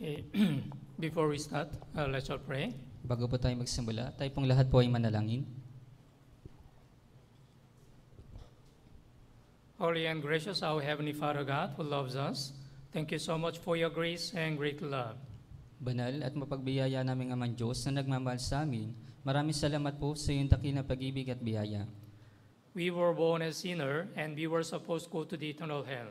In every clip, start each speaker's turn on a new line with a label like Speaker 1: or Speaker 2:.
Speaker 1: Okay.
Speaker 2: Before we start, uh, let's all pray.
Speaker 1: Bago po tayo magsimula, tayo pong lahat po ay manalangin.
Speaker 2: Holy and gracious, our Heavenly Father God, who loves us, thank you so much for your grace and great love.
Speaker 1: Banal at mapagbiyaya naming Amang Diyos na nagmamahal sa amin, maraming salamat po sa iyong dakila pag-ibig at biyaya. We were born as sinner and we were supposed to go to the eternal hell.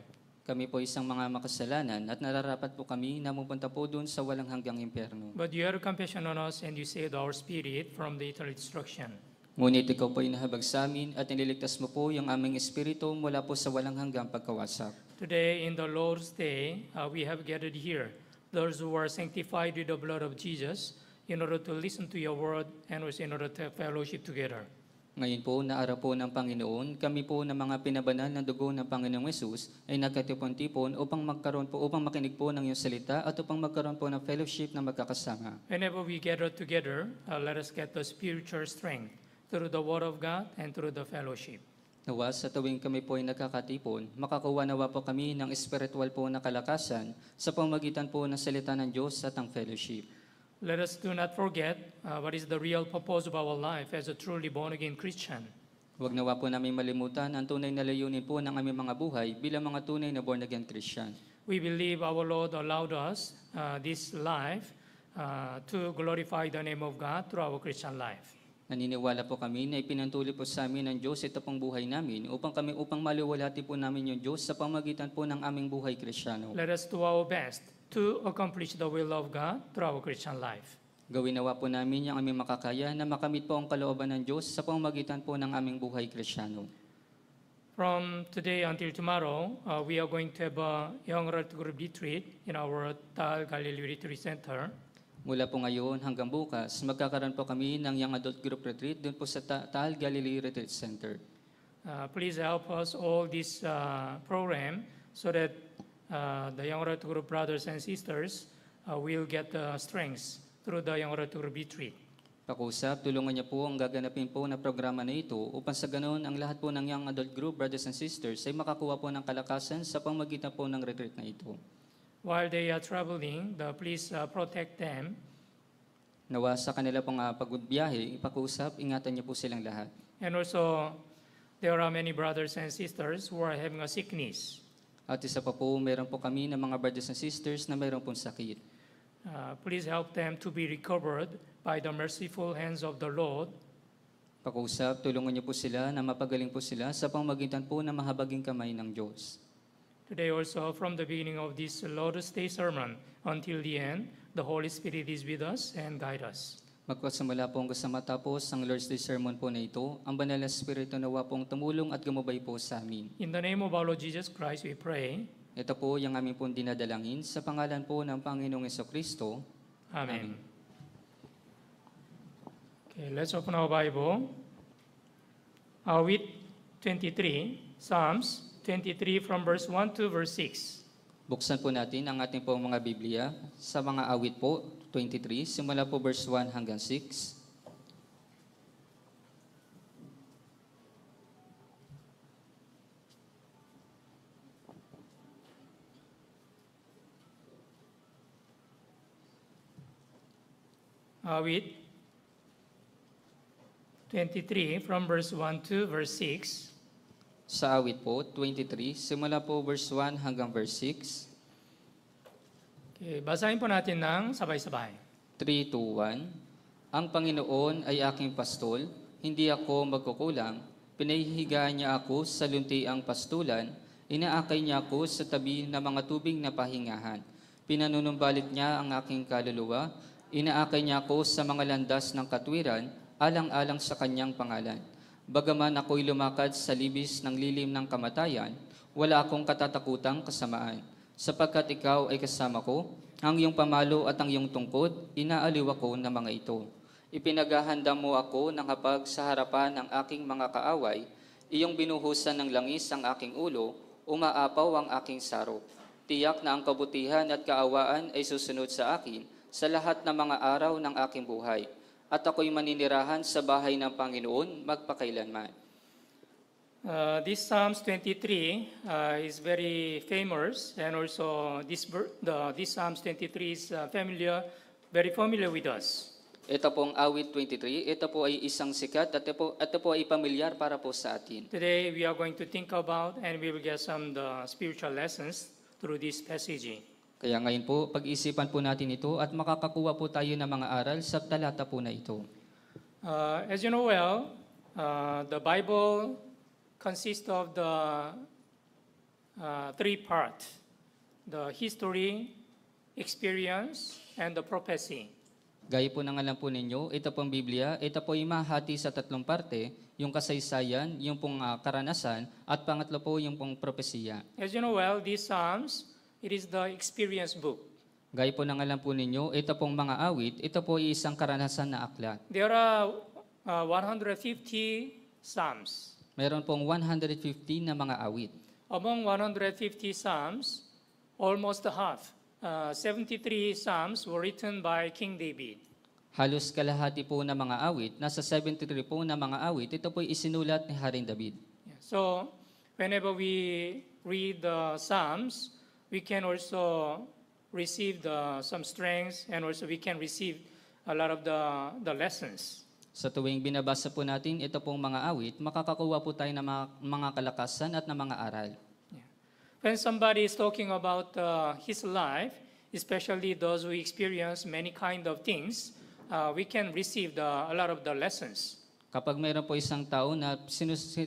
Speaker 1: Kami po isang mga makasalanan at nararapat po kami na pupunta po doon sa walang hanggang impyerno.
Speaker 2: But you had compassion on us and you saved our spirit from the eternal destruction.
Speaker 1: Ngunit ikaw po inahabag sa amin at nililigtas mo po yung aming espiritu mula po sa walang hanggang pagkawasak.
Speaker 2: Today in the Lord's Day, uh, we have gathered here, those who are sanctified with the blood of Jesus, in order to listen to your word and also in order to fellowship together.
Speaker 1: Ngayon po, naara po ng Panginoon, kami po na mga pinabanal ng dugo ng Panginoong Yesus ay nagkatipon-tipon upang magkaroon po, upang makinig po ng iyong salita at upang magkaroon po ng fellowship na magkakasama.
Speaker 2: Whenever we gather together, uh, let us get the spiritual strength through the Word of God and through the fellowship.
Speaker 1: Nawa sa tuwing kami po ay nagkakatipon, makakuha nawa po kami ng espiritual po na kalakasan sa pamagitan po ng salita ng Diyos at ang fellowship.
Speaker 2: Let us do not forget uh, what is the real purpose of our life as a truly
Speaker 1: born-again Christian. Huwag nawa po namin malimutan ang tunay na layunin po ng aming mga buhay bilang mga tunay na born-again Christian.
Speaker 2: We believe our Lord allowed us uh, this life uh, to glorify the name of God through our Christian life.
Speaker 1: Naniniwala po kami na ipinantuloy po sa amin ng Diyos ito pong buhay namin upang kami upang maluwalhati po namin yung Diyos sa pamagitan po ng aming buhay Krisyano.
Speaker 2: Let us do our best to accomplish the will of God through our Christian life.
Speaker 1: Gawin nawa po namin yung aming makakaya na makamit po ang kalooban ng Diyos sa pamagitan po ng aming buhay Krisyano.
Speaker 2: From today until tomorrow, uh, we are going to have a young adult group retreat in our Tal Galilee Retreat Center.
Speaker 1: Mula po ngayon hanggang bukas, magkakaroon po kami ng Young Adult Group Retreat doon po sa Ta- Tahal Galilee Retreat Center.
Speaker 2: Uh, please help us all this uh, program so that uh, the young Adult Group brothers and sisters uh, will get the strengths through the young Group retreat.
Speaker 1: Pakusap, tulungan niya po ang gaganapin po na programa na ito upang sa ganoon ang lahat po ng young adult group brothers and sisters ay makakuha po ng kalakasan sa pamagitan po ng retreat na ito
Speaker 2: while they are traveling, the please uh, protect them.
Speaker 1: Nawa sa kanila pong uh, pagbiyahe, ipakusap, ingatan niyo po silang lahat.
Speaker 2: And also, there are many brothers and sisters who are having a sickness.
Speaker 1: At isa pa po, meron po kami ng mga brothers and sisters na meron pong sakit.
Speaker 2: Uh, please help them to be recovered by the merciful hands of the Lord.
Speaker 1: Pakusap, tulungan niyo po sila na mapagaling po sila sa pamagitan po ng mahabaging kamay ng Diyos.
Speaker 2: Today also, from the beginning of this Lord's Day sermon until the end, the Holy Spirit is with us and guide us.
Speaker 1: Magpasimula po hanggang sa matapos ang Lord's Day sermon po na ito. Ang banal na Espiritu nawa pong tumulong at gumabay po sa amin.
Speaker 2: In the name of our Lord Jesus Christ,
Speaker 1: we pray. Ito po yung aming pong dinadalangin sa pangalan po ng Panginoong Yeso Kristo. Amen. Amen.
Speaker 2: Okay, let's open our Bible. Awit 23, Psalms 23 from
Speaker 1: verse 1 to verse 6. Buksan po natin ang ating pong mga Biblia sa mga awit po, 23, simula po verse 1 hanggang 6.
Speaker 2: Awit 23 from verse 1 to verse 6
Speaker 1: sa awit po, 23, simula po verse 1 hanggang verse 6.
Speaker 2: Okay, basahin po natin ng
Speaker 1: sabay-sabay. 3, 2, 1. Ang Panginoon ay aking pastol, hindi ako magkukulang. Pinahihigaan niya ako sa luntiang pastulan, inaakay niya ako sa tabi ng mga tubig na pahingahan. Pinanunumbalit niya ang aking kaluluwa, inaakay niya ako sa mga landas ng katwiran, alang-alang sa kanyang pangalan. Bagaman ako'y lumakad sa libis ng lilim ng kamatayan, wala akong katatakutang kasamaan, sapagkat ikaw ay kasama ko, ang iyong pamalo at ang iyong tungkod, inaaliw ako ng mga ito. Ipinaghahanda mo ako ng hapag sa harapan ng aking mga kaaway, iyong binuhusan ng langis ang aking ulo, umaapaw ang aking sarok. Tiyak na ang kabutihan at kaawaan ay susunod sa akin sa lahat ng mga araw ng aking buhay.'" at ako'y maninirahan sa bahay ng Panginoon magpakailanman.
Speaker 2: Uh, this Psalms 23 uh, is very famous, and also this, the, this Psalms 23 is uh, familiar,
Speaker 1: very familiar with us. Ito pong awit 23, ito po ay isang sikat at ito po, ito po ay pamilyar para po sa atin.
Speaker 2: Today we are going to think about and we will get some the uh, spiritual lessons through this passage.
Speaker 1: Kaya ngayon po, pag-isipan po natin ito at makakakuha po tayo ng mga aral sa talata po na ito.
Speaker 2: Uh, as you know well, uh, the Bible consists of the uh, three parts. The history, experience, and the
Speaker 1: prophecy. Gaya po ng alam po ninyo, ito pong Biblia, ito po ay mahati sa tatlong parte, yung kasaysayan, yung pong uh, karanasan, at pangatlo po yung pong propesiya.
Speaker 2: As you know well, these Psalms It is the experience book.
Speaker 1: Gaya po ng alam po ninyo, ito pong mga awit, ito po ay isang karanasan na aklat.
Speaker 2: There are uh, 150 psalms.
Speaker 1: Meron pong 150 na mga awit.
Speaker 2: Among 150 psalms, almost half, uh, 73 psalms were written by King David.
Speaker 1: Halos kalahati po ng mga awit, nasa 73 po na mga awit, ito po ay isinulat ni Haring David.
Speaker 2: So, whenever we read the psalms, we can also receive the, some strengths and also we can receive a lot of the, the lessons.
Speaker 1: Sa tuwing binabasa po natin ito pong mga awit, makakakuha po tayo ng mga, mga kalakasan at ng mga aral. Yeah.
Speaker 2: When somebody is talking about uh, his life, especially those who experience many kind of things, uh, we can receive the, a lot of the lessons.
Speaker 1: Kapag mayroon po isang tao na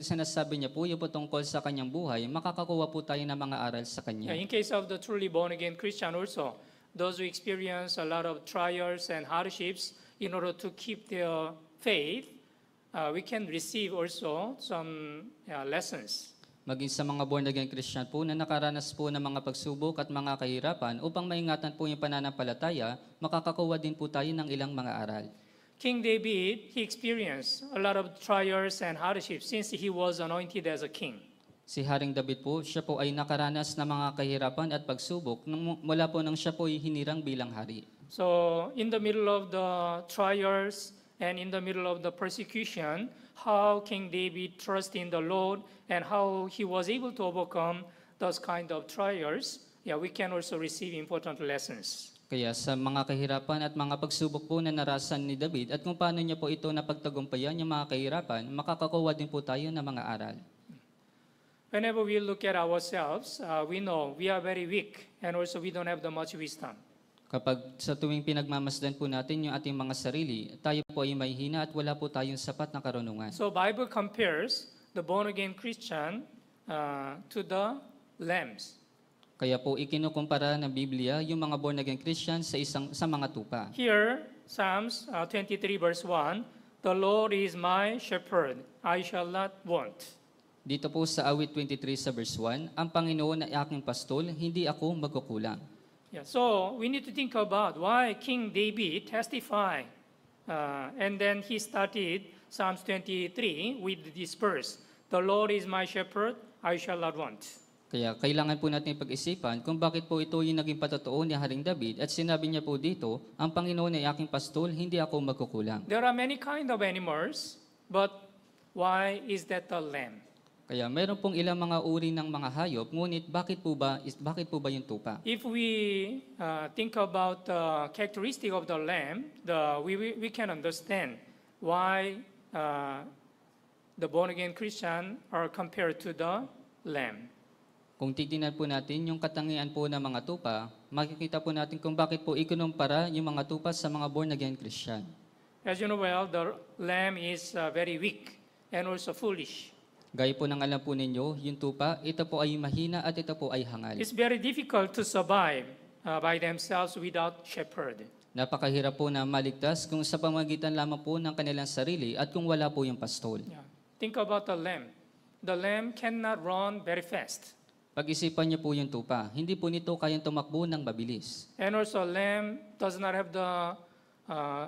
Speaker 1: sinasabi niya po yung po tungkol sa kanyang buhay, makakakuha po tayo ng mga aral sa kanya. In
Speaker 2: case of the truly born again Christian also, those who experience a lot of trials and hardships in order to keep their faith, uh, we can receive also some uh, lessons.
Speaker 1: Maging sa mga born again Christian po na nakaranas po ng mga pagsubok at mga kahirapan upang maingatan po yung pananampalataya, makakakuha din po tayo ng ilang mga aral.
Speaker 2: King David, he experienced a lot of trials and hardships since he was anointed as a king.
Speaker 1: Si Haring David po, siya po ay nakaranas ng mga kahirapan at pagsubok nung mula po nang siya po ay hinirang bilang hari.
Speaker 2: So, in the middle of the trials and in the middle of the persecution, how King David trusted in the Lord and how he was able to overcome those kind of trials, yeah, we can also receive important lessons.
Speaker 1: Kaya sa mga kahirapan at mga pagsubok po na narasan ni David at kung paano niya po ito napagtagumpayan yung mga kahirapan, makakakuha din po tayo ng mga aral.
Speaker 2: Whenever we look at ourselves, uh, we know we are very weak and also we don't have the much wisdom.
Speaker 1: Kapag sa tuwing pinagmamasdan po natin yung ating mga sarili, tayo po ay may hina at wala po tayong sapat na karunungan.
Speaker 2: So Bible compares the born-again Christian uh, to the
Speaker 1: lambs. Kaya po ikinukumpara ng Biblia yung mga born again Christians sa isang sa mga tupa.
Speaker 2: Here, Psalms uh, 23 verse 1, The Lord is my shepherd, I shall not want.
Speaker 1: Dito po sa awit 23 sa verse 1, ang Panginoon ay aking pastol, hindi ako magkukulang.
Speaker 2: Yeah, so we need to think about why King David testified uh, and then he started Psalms 23 with this verse, The Lord is my shepherd, I shall not want.
Speaker 1: Kaya kailangan po natin pag-isipan kung bakit po ito yung naging patotoo ni Haring David at sinabi niya po dito, ang Panginoon ay aking pastol, hindi ako magkukulang.
Speaker 2: There are many kind of animals, but why is that a lamb?
Speaker 1: Kaya meron pong ilang mga uri ng mga hayop, ngunit bakit po ba is bakit po ba yung tupa?
Speaker 2: If we uh, think about the characteristic of the lamb, the we we, we can understand why uh, the born again Christian are compared to the lamb.
Speaker 1: Kung titingnan po natin yung katangian po ng mga tupa, makikita po natin kung bakit po ikunumpara yung mga tupa sa mga born-again Christian.
Speaker 2: As you know well, the lamb is uh, very weak and also foolish.
Speaker 1: Gaya po ng alam po ninyo, yung tupa, ito po ay mahina at ito po ay hangal. It's
Speaker 2: very difficult to survive uh, by themselves without shepherd.
Speaker 1: Napakahirap po na maligtas kung sa pamagitan lamang po ng kanilang sarili at kung wala po yung pastol. Yeah.
Speaker 2: Think about the lamb. The lamb cannot run very fast.
Speaker 1: Pag-isipan niyo po yung tupa. Hindi po nito kayang tumakbo ng mabilis.
Speaker 2: And also, lamb does not have the uh,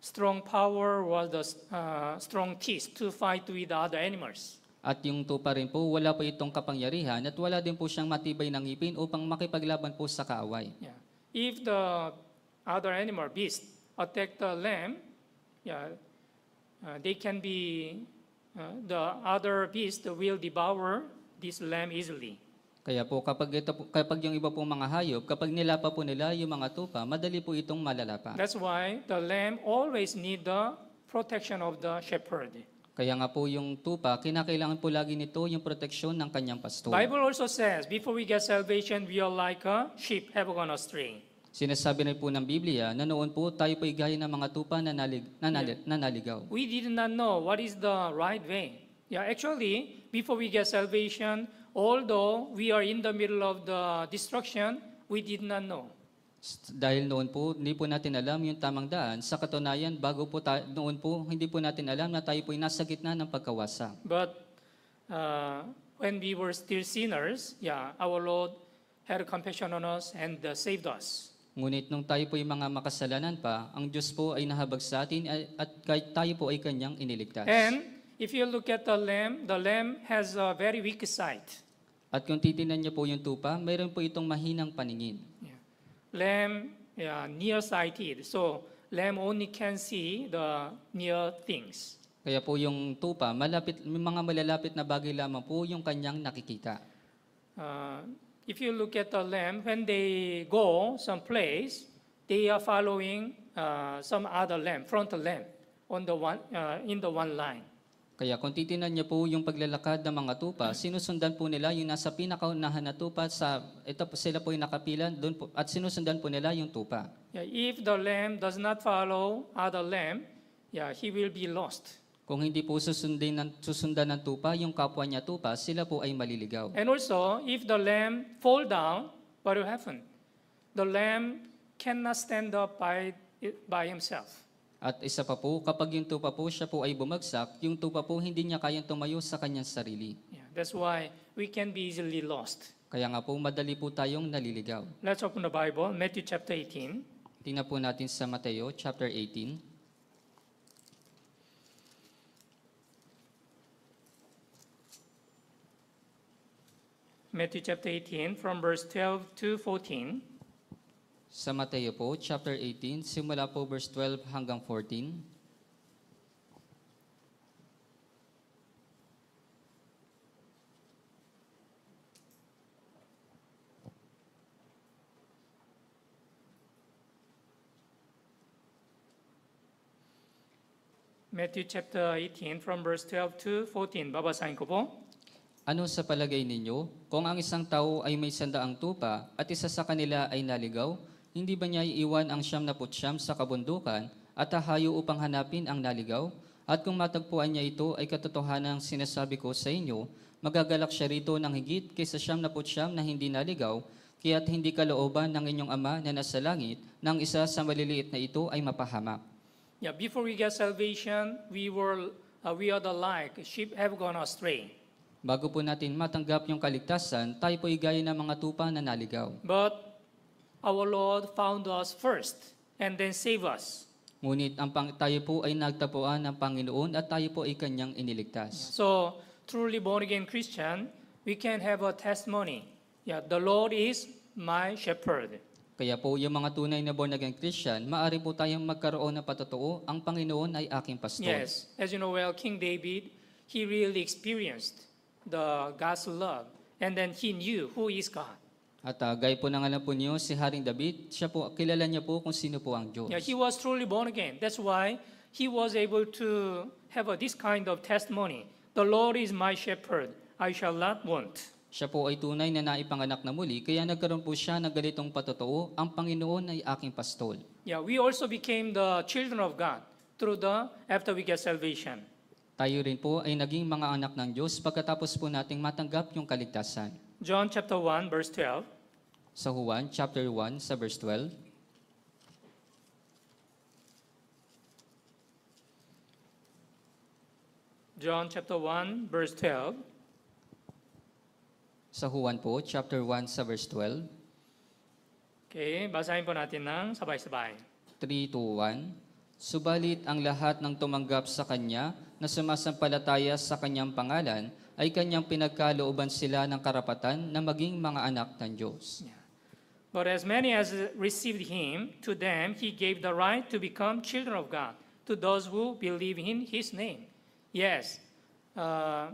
Speaker 2: strong power or the uh, strong teeth to fight with the other animals.
Speaker 1: At yung tupa rin po, wala po itong kapangyarihan at wala din po siyang matibay ng ngipin upang makipaglaban po sa kaaway. Yeah.
Speaker 2: If the other animal, beast, attack the lamb, yeah, uh, they can be, uh, the other beast will devour this lamb easily.
Speaker 1: Kaya po kapag, ito, kapag yung iba pong mga hayop, kapag nilapa po nila yung mga tupa, madali po itong malalapa.
Speaker 2: That's why the lamb always need the protection of the shepherd.
Speaker 1: Kaya nga po yung tupa, kinakailangan po lagi nito yung proteksyon ng kanyang pastor. Bible
Speaker 2: also says, before we get salvation, we are like a sheep have gone astray.
Speaker 1: Sinasabi na po ng Biblia na noon po tayo po ay gaya ng mga tupa na, nalig, na, nali- na naligaw.
Speaker 2: We did not know what is the right way. Yeah, actually, before we get salvation, although we are in the middle of the destruction, we did not know.
Speaker 1: Dahil noon po, hindi po natin alam yung tamang daan. Sa katunayan, bago po ta- noon po, hindi po natin alam na tayo po ay nasa gitna ng pagkawasa.
Speaker 2: But uh, when we were still sinners, yeah, our Lord had compassion on us and uh, saved us.
Speaker 1: Ngunit nung tayo po ay mga makasalanan pa, ang Diyos po ay nahabag sa atin at kahit tayo po ay kanyang iniligtas. And
Speaker 2: If you look at the lamb, the lamb has a very weak sight.
Speaker 1: At kung titingnan niyo po yung tupa, mayroon po itong mahinang paningin. Yeah.
Speaker 2: Lamb, yeah, nearsighted. So, lamb only can see the near things.
Speaker 1: Kaya po yung tupa, malapit, may mga malalapit na bagay lamang po yung kanyang nakikita.
Speaker 2: Uh, if you look at the lamb, when they go some place, they are following uh, some other lamb, front lamb, on the one, uh, in the one line.
Speaker 1: Kaya kung titinan niyo po yung paglalakad ng mga tupa, sinusundan po nila yung nasa pinakaunahan na tupa sa ito po sila po yung nakapilan doon po at sinusundan po nila yung tupa.
Speaker 2: Yeah, if the lamb does not follow other lamb, yeah, he will be lost.
Speaker 1: Kung hindi po susundin ng, susundan ng tupa yung kapwa niya tupa, sila po ay maliligaw.
Speaker 2: And also, if the lamb fall down, what will happen? The lamb cannot stand up by by himself.
Speaker 1: At isa pa po, kapag yung tupa po siya po ay bumagsak, yung tupa po hindi niya kayang tumayo sa kanyang sarili.
Speaker 2: Yeah, that's why we can be easily lost.
Speaker 1: Kaya nga po, madali po tayong naliligaw. Let's open the Bible, Matthew chapter
Speaker 2: 18.
Speaker 1: Tingnan po natin sa Mateo chapter 18.
Speaker 2: Matthew chapter 18 from verse 12
Speaker 1: to 14. Sa Mateo po, chapter 18, simula po verse 12 hanggang 14.
Speaker 2: Matthew chapter 18 from verse
Speaker 1: 12 to 14. Babasahin ko po. Ano sa palagay ninyo? Kung ang isang tao ay may sandaang tupa at isa sa kanila ay naligaw, hindi ba niya iiwan ang siyam na putsyam sa kabundukan at hahayo upang hanapin ang naligaw? At kung matagpuan niya ito ay katotohanan ang sinasabi ko sa inyo, magagalak siya rito ng higit kaysa siyam na putsyam na hindi naligaw, kaya't hindi kalooban ng inyong Ama na nasa langit nang isa sa maliliit na ito ay mapahamak.
Speaker 2: Yeah, before we get salvation, we were uh, we are the like sheep have gone astray.
Speaker 1: Bago po natin matanggap yung kaligtasan, tayo po ay gaya ng mga tupa na naligaw.
Speaker 2: But our Lord found us first and
Speaker 1: then save us. Ngunit ang pang, tayo po ay nagtapuan ng Panginoon at tayo po ay kanyang iniligtas. So,
Speaker 2: truly born again Christian, we can have a testimony.
Speaker 1: Yeah, the Lord is my
Speaker 2: shepherd.
Speaker 1: Kaya po yung mga tunay na born again Christian, maaari po tayong magkaroon ng patotoo, ang Panginoon ay aking pastor. Yes,
Speaker 2: as you know well, King David, he really experienced the God's love and then he knew who is
Speaker 1: God. At uh, ah, gaya po ng alam po niyo, si Haring David, siya po, kilala niya po kung sino po ang Diyos. Yeah, he
Speaker 2: was truly born again. That's why he was able to have a, this kind of testimony. The Lord is my shepherd. I shall not want.
Speaker 1: Siya po ay tunay na naipanganak na muli, kaya nagkaroon po siya ng ganitong patotoo, ang Panginoon ay aking pastol.
Speaker 2: Yeah, we also became the children of God through the after we get salvation.
Speaker 1: Tayo rin po ay naging mga anak ng Diyos pagkatapos po nating matanggap yung kaligtasan.
Speaker 2: John chapter 1 verse 12.
Speaker 1: Sa Juan chapter 1 sa verse 12.
Speaker 2: John chapter 1 verse 12.
Speaker 1: Sa Juan po, chapter 1 sa verse 12.
Speaker 2: Okay, basahin po natin ng sabay-sabay.
Speaker 1: 3 to 1. Subalit ang lahat ng tumanggap sa Kanya na sumasampalataya sa Kanyang pangalan ay kanyang pinagkalooban sila ng karapatan na maging mga anak ng Diyos.
Speaker 2: But as many as received Him, to them He gave the right to become children of God, to those who believe in His name. Yes, uh,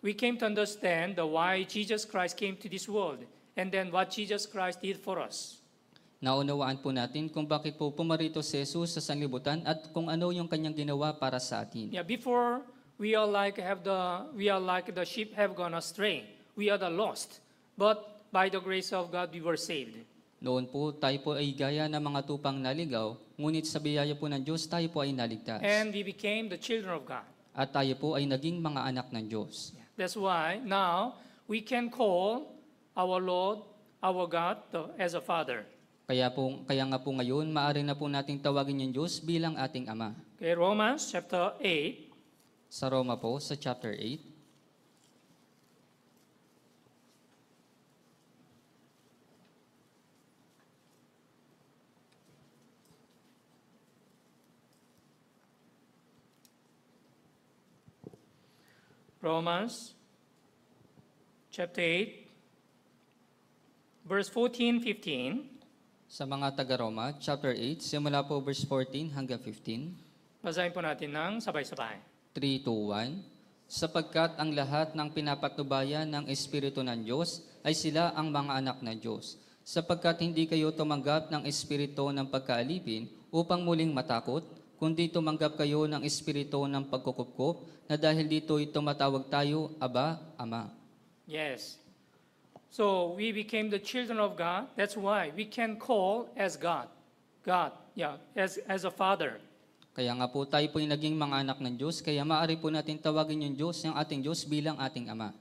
Speaker 2: we came to understand the why Jesus Christ came to this world and then what Jesus Christ did for us.
Speaker 1: Naunawaan po natin kung bakit po pumarito si Jesus sa sanlibutan at kung ano yung kanyang ginawa para sa atin.
Speaker 2: Yeah, before We are like have the we are like the sheep have gone astray. We are the lost. But by the grace of God we were saved.
Speaker 1: Noon po tayo po ay gaya ng mga tupang naligaw, ngunit sa biyaya po ng Diyos tayo po ay naligtas. And we became the children of God. At tayo po ay naging mga anak ng Diyos.
Speaker 2: That's why now we can call our Lord, our God as a Father.
Speaker 1: Kaya po, kaya nga po ngayon, maaari na po nating tawagin yung Diyos bilang ating Ama. Okay, Romans chapter 8 sa Roma po, sa chapter 8. Romans chapter 8 verse 14
Speaker 2: 15
Speaker 1: sa mga taga-Roma chapter 8 simula po verse 14 hanggang 15
Speaker 2: Basahin po natin ng sabay-sabay
Speaker 1: 3:1 sapagkat ang lahat ng pinapatubayan ng Espiritu ng Diyos ay sila ang mga anak ng Diyos, sapagkat hindi kayo tumanggap ng Espiritu ng pagkaalipin upang muling matakot, kundi tumanggap kayo ng Espiritu ng pagkukupkop na dahil dito ay tumatawag tayo, Aba, Ama.
Speaker 2: Yes. So we became the children of God. That's why we can call as God. God, yeah, as, as a father.
Speaker 1: Kaya nga po tayo po yung naging mga anak ng Diyos, kaya maaari po natin tawagin yung Diyos, yung ating Diyos bilang ating Ama.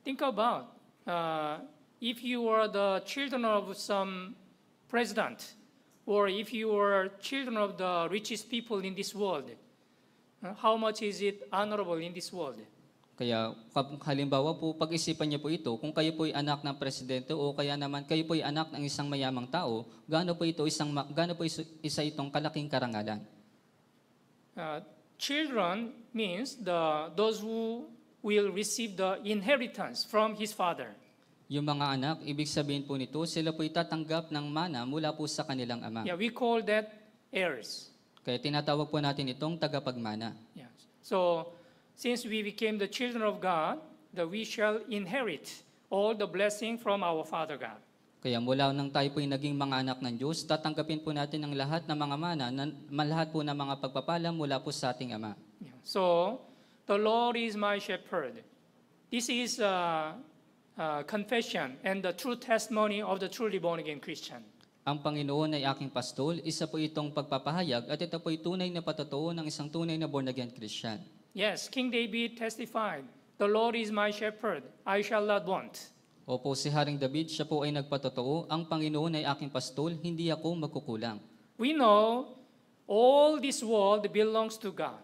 Speaker 2: Think about, uh, if you are the children of some president, or if you are children of the richest people in this world, uh, how much is it honorable in this world?
Speaker 1: Kaya halimbawa po, pag-isipan niyo po ito, kung kayo po ay anak ng presidente o kaya naman kayo po ay anak ng isang mayamang tao, gaano po ito isang gaano po isa itong kalaking karangalan?
Speaker 2: Uh, children means the those who will receive the inheritance from his father.
Speaker 1: Yung mga anak, ibig sabihin po nito, sila po'y tatanggap ng mana mula po sa kanilang ama. Yeah,
Speaker 2: we call that
Speaker 1: heirs. Kaya tinatawag po natin itong tagapagmana. Yes.
Speaker 2: So, since we became the children of God, that we shall inherit all the blessing from our Father God.
Speaker 1: Kaya mula nang tayo po naging mga anak ng Diyos, tatanggapin po natin ang lahat ng mga mana, na, lahat po ng mga pagpapala mula po sa ating Ama. So, the Lord
Speaker 2: is my shepherd. This is a, a confession and the true testimony of the truly born again Christian.
Speaker 1: Ang Panginoon ay aking pastol, isa po itong pagpapahayag at ito po ay tunay na patotoo ng isang tunay na born again Christian.
Speaker 2: Yes, King David testified, The Lord is my shepherd, I shall not want.
Speaker 1: Opo, si Haring David, siya po ay nagpatotoo, ang Panginoon ay aking pastol, hindi ako magkukulang.
Speaker 2: We know all
Speaker 1: this world belongs to God.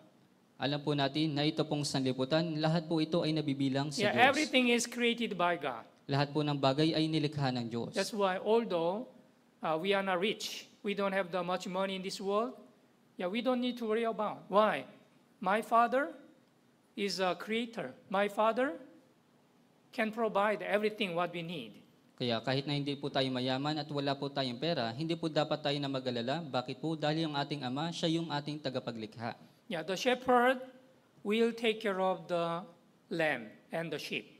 Speaker 1: Alam po natin na ito pong sanlibutan, lahat po ito ay nabibilang sa yeah, Diyos. Everything
Speaker 2: is created by God.
Speaker 1: Lahat po ng bagay ay nilikha ng Diyos. That's
Speaker 2: why although uh, we are not rich, we don't have that much money in this world, yeah, we don't need to worry about. Why? My Father is a creator. My Father can provide everything what we need.
Speaker 1: Kaya kahit na hindi po tayo mayaman at wala po tayong pera, hindi po dapat tayo na magalala. Bakit po? Dahil yung ating ama, siya yung ating tagapaglikha.
Speaker 2: Yeah, the shepherd will take care of the lamb and the sheep.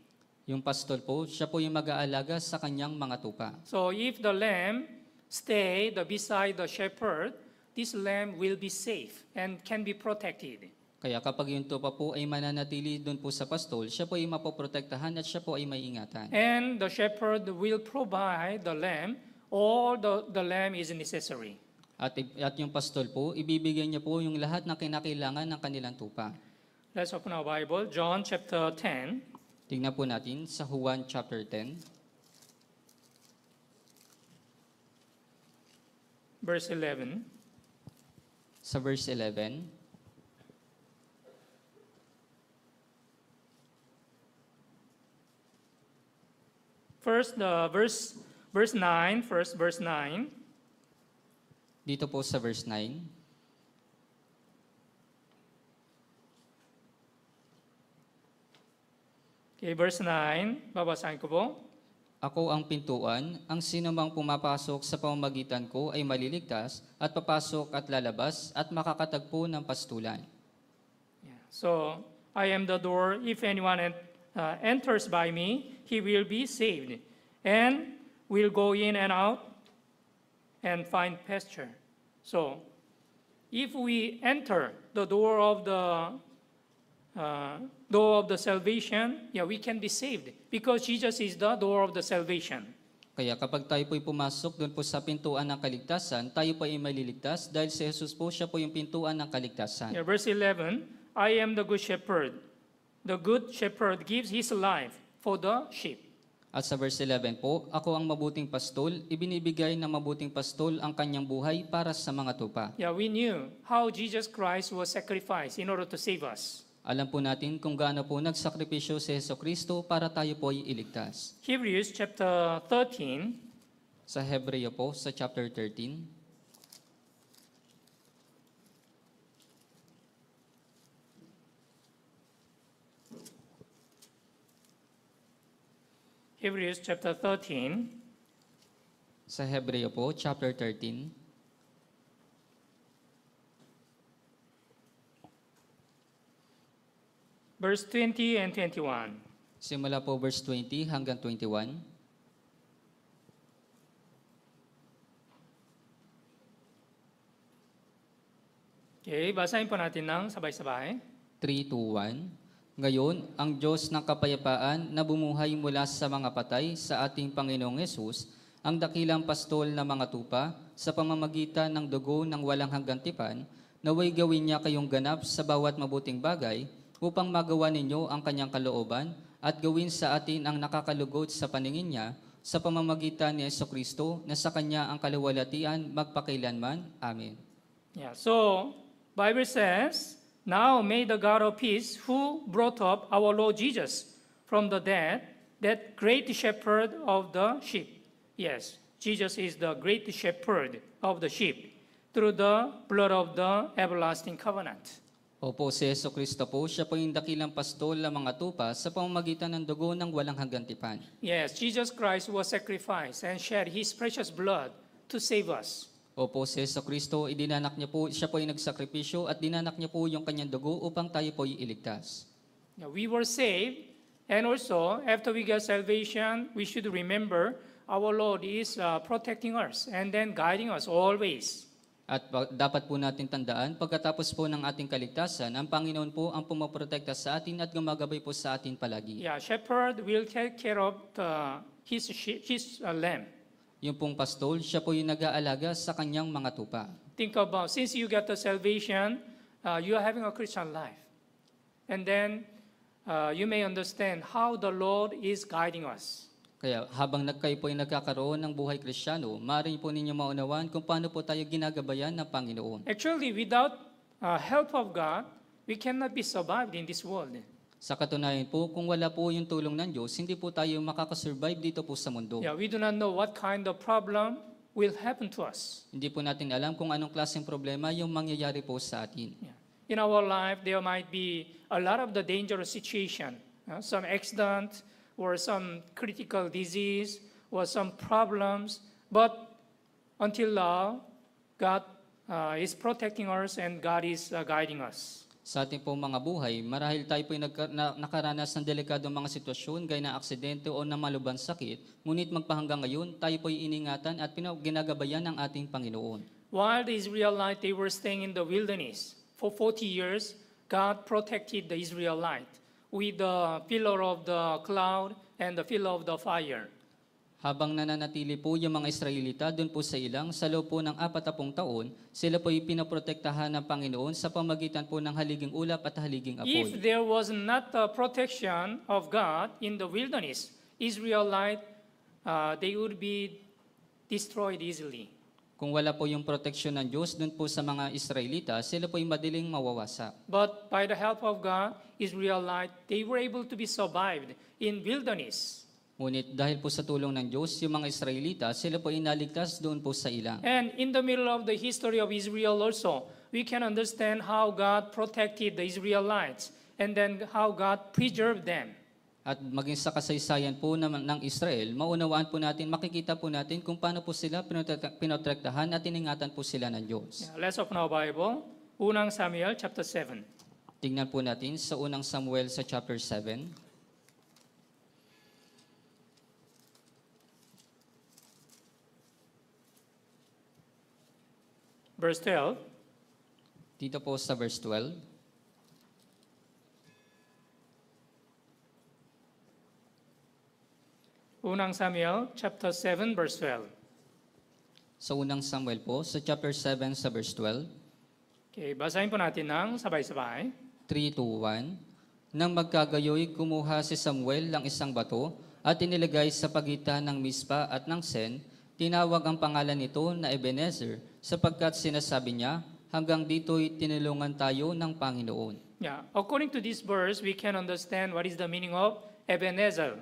Speaker 1: Yung pastor po, siya po yung mag-aalaga sa kanyang mga tupa.
Speaker 2: So if the lamb stay the beside the shepherd, this lamb will be safe and can be protected.
Speaker 1: Kaya kapag yung tupa po ay mananatili doon po sa pastol, siya po ay mapoprotektahan at siya po ay may
Speaker 2: And the shepherd will provide the lamb all the, the lamb is necessary.
Speaker 1: At, at yung pastol po, ibibigay niya po yung lahat ng kinakailangan ng kanilang tupa.
Speaker 2: Let's open our Bible,
Speaker 1: John chapter 10. Tingnan po natin sa Juan chapter 10.
Speaker 2: Verse 11.
Speaker 1: Sa verse 11. First, the
Speaker 2: verse, verse 9. First, verse 9.
Speaker 1: Dito po sa verse 9. Okay, verse 9. Babasahin ko po. Ako ang pintuan, ang sinumang pumapasok sa pamamagitan ko ay maliligtas at papasok at lalabas at makakatagpo ng pastulan.
Speaker 2: Yeah. So, I am the door. If anyone uh, enters by me, he will be saved and will go in and out and find pasture. So if we enter the door of the uh, door of the
Speaker 1: salvation, yeah, we can be saved because Jesus is the door of the salvation. Kaya kapag tayo po'y pumasok doon po sa pintuan ng kaligtasan, tayo po maliligtas dahil si Jesus po siya po yung pintuan ng kaligtasan. Yeah,
Speaker 2: verse 11, I am the good shepherd. The good shepherd gives his life for the sheep.
Speaker 1: At sa verse 11 po, ako ang mabuting pastol, ibinibigay ng mabuting pastol ang kanyang buhay para sa mga tupa.
Speaker 2: Yeah, we knew how Jesus Christ was sacrificed in order to save us.
Speaker 1: Alam po natin kung gaano po nagsakripisyo si Heso Kristo para tayo po ay iligtas. Hebrews chapter 13. Sa Hebreo po, sa chapter 13.
Speaker 2: Hebrews chapter 13.
Speaker 1: Sa Hebreo po, chapter 13. Verse 20 and 21. Simula po verse 20 hanggang 21.
Speaker 2: Okay, basahin po natin ng sabay-sabay.
Speaker 1: 3 2, 1. Ngayon, ang Diyos ng kapayapaan na bumuhay mula sa mga patay sa ating Panginoong Yesus, ang dakilang pastol ng mga tupa sa pamamagitan ng dugo ng walang hanggang tipan, naway gawin niya kayong ganap sa bawat mabuting bagay upang magawa ninyo ang kanyang kalooban at gawin sa atin ang nakakalugod sa paningin niya sa pamamagitan ni Yeso Kristo na sa Kanya ang kaluwalhatian magpakailanman. Amen. Yeah, so, Bible says, Now may the God of peace, who brought
Speaker 2: up our Lord Jesus from the dead, that great shepherd of the sheep. Yes, Jesus is the great shepherd of the sheep through the blood of the everlasting covenant.
Speaker 1: Opo, si Yeso Kristo po, siya po yung dakilang pastol ng mga tupa sa pamamagitan ng dugo ng walang hanggang tipan.
Speaker 2: Yes, Jesus Christ was sacrificed and shed His precious blood to save us.
Speaker 1: Opo, si Yeso Kristo, idinanak niya po, siya po yung nagsakripisyo at dinanak niya po yung kanyang dugo upang tayo po ay iligtas.
Speaker 2: Now, we were saved and also after we get salvation, we should remember
Speaker 1: our Lord is uh, protecting us and then guiding us always. At dapat po natin tandaan, pagkatapos po ng ating kaligtasan, ang Panginoon po ang pumaprotekta sa atin at gumagabay po sa atin palagi.
Speaker 2: Yeah, shepherd will take care of the, his, his uh,
Speaker 1: lamb. Yung pong pastol, siya po yung nag-aalaga sa kanyang mga tupa.
Speaker 2: Think about, since you got the salvation, uh, you are having a Christian life. And then, uh, you may understand how the Lord is guiding us.
Speaker 1: Kaya habang nagkayo po ay nagkakaroon ng buhay kristyano, maaari po ninyo maunawaan kung paano po tayo ginagabayan ng Panginoon.
Speaker 2: Actually, without uh, help of God, we cannot be survived in this world.
Speaker 1: Sa katunayan po, kung wala po yung tulong ng Diyos, hindi po tayo makakasurvive dito po sa mundo. Yeah, we
Speaker 2: do not know what kind of problem will happen to us.
Speaker 1: Hindi po natin alam kung anong klaseng problema yung mangyayari po sa atin. Yeah.
Speaker 2: In our life, there might be a lot of the dangerous situation. Uh, some accident, or some critical disease, or some problems. But until now, God uh, is protecting us and God is uh, guiding us
Speaker 1: sa ating pong mga buhay. Marahil tayo po'y nagka, nakaranas ng delikadong mga sitwasyon, gaya na aksidente o na maluban sakit, ngunit magpahanggang ngayon, tayo po'y iningatan at ginagabayan ng ating Panginoon. While the Israelite, they were staying in the wilderness. For 40 years, God protected the Israelite
Speaker 2: with the pillar of the cloud and the pillar of the fire.
Speaker 1: Habang nananatili po yung mga Israelita doon po sa ilang, sa loob po ng apatapong taon, sila po ay pinoprotektahan ng Panginoon sa pamagitan po ng haliging ulap at haliging apoy. If there was not a
Speaker 2: protection of God in the wilderness, Israelite, uh, they would be destroyed easily.
Speaker 1: Kung wala po yung protection ng Diyos doon po sa mga Israelita, sila po ay madaling mawawasa.
Speaker 2: But by the help of God, Israelite, they were able to be survived in wilderness.
Speaker 1: Ngunit dahil po sa tulong ng Diyos, yung mga Israelita, sila po inaligtas doon po sa ilang.
Speaker 2: And in the middle of the history of Israel also, we can understand how God protected the Israelites and then how God
Speaker 1: preserved them. At maging sa kasaysayan po naman ng Israel, maunawaan po natin, makikita po natin kung paano po sila pinotektahan at iningatan po sila ng Diyos. Yeah, let's open our
Speaker 2: Bible. Unang Samuel chapter 7.
Speaker 1: Tingnan po natin sa unang Samuel sa chapter 7. Verse 12. Dito po sa verse 12.
Speaker 2: Unang Samuel, chapter
Speaker 1: 7, verse 12. Sa unang Samuel po, sa chapter 7, sa verse 12.
Speaker 2: Okay, basahin po natin ng
Speaker 1: sabay-sabay. 3, 2, 1. Nang magkagayoy, kumuha si Samuel ng isang bato at inilagay sa pagitan ng mispa at ng sen Tinawag ang pangalan nito na Ebenezer sapagkat sinasabi niya, hanggang dito'y tinulungan tayo ng Panginoon.
Speaker 2: Yeah. According to this verse, we can understand what is the meaning of Ebenezer.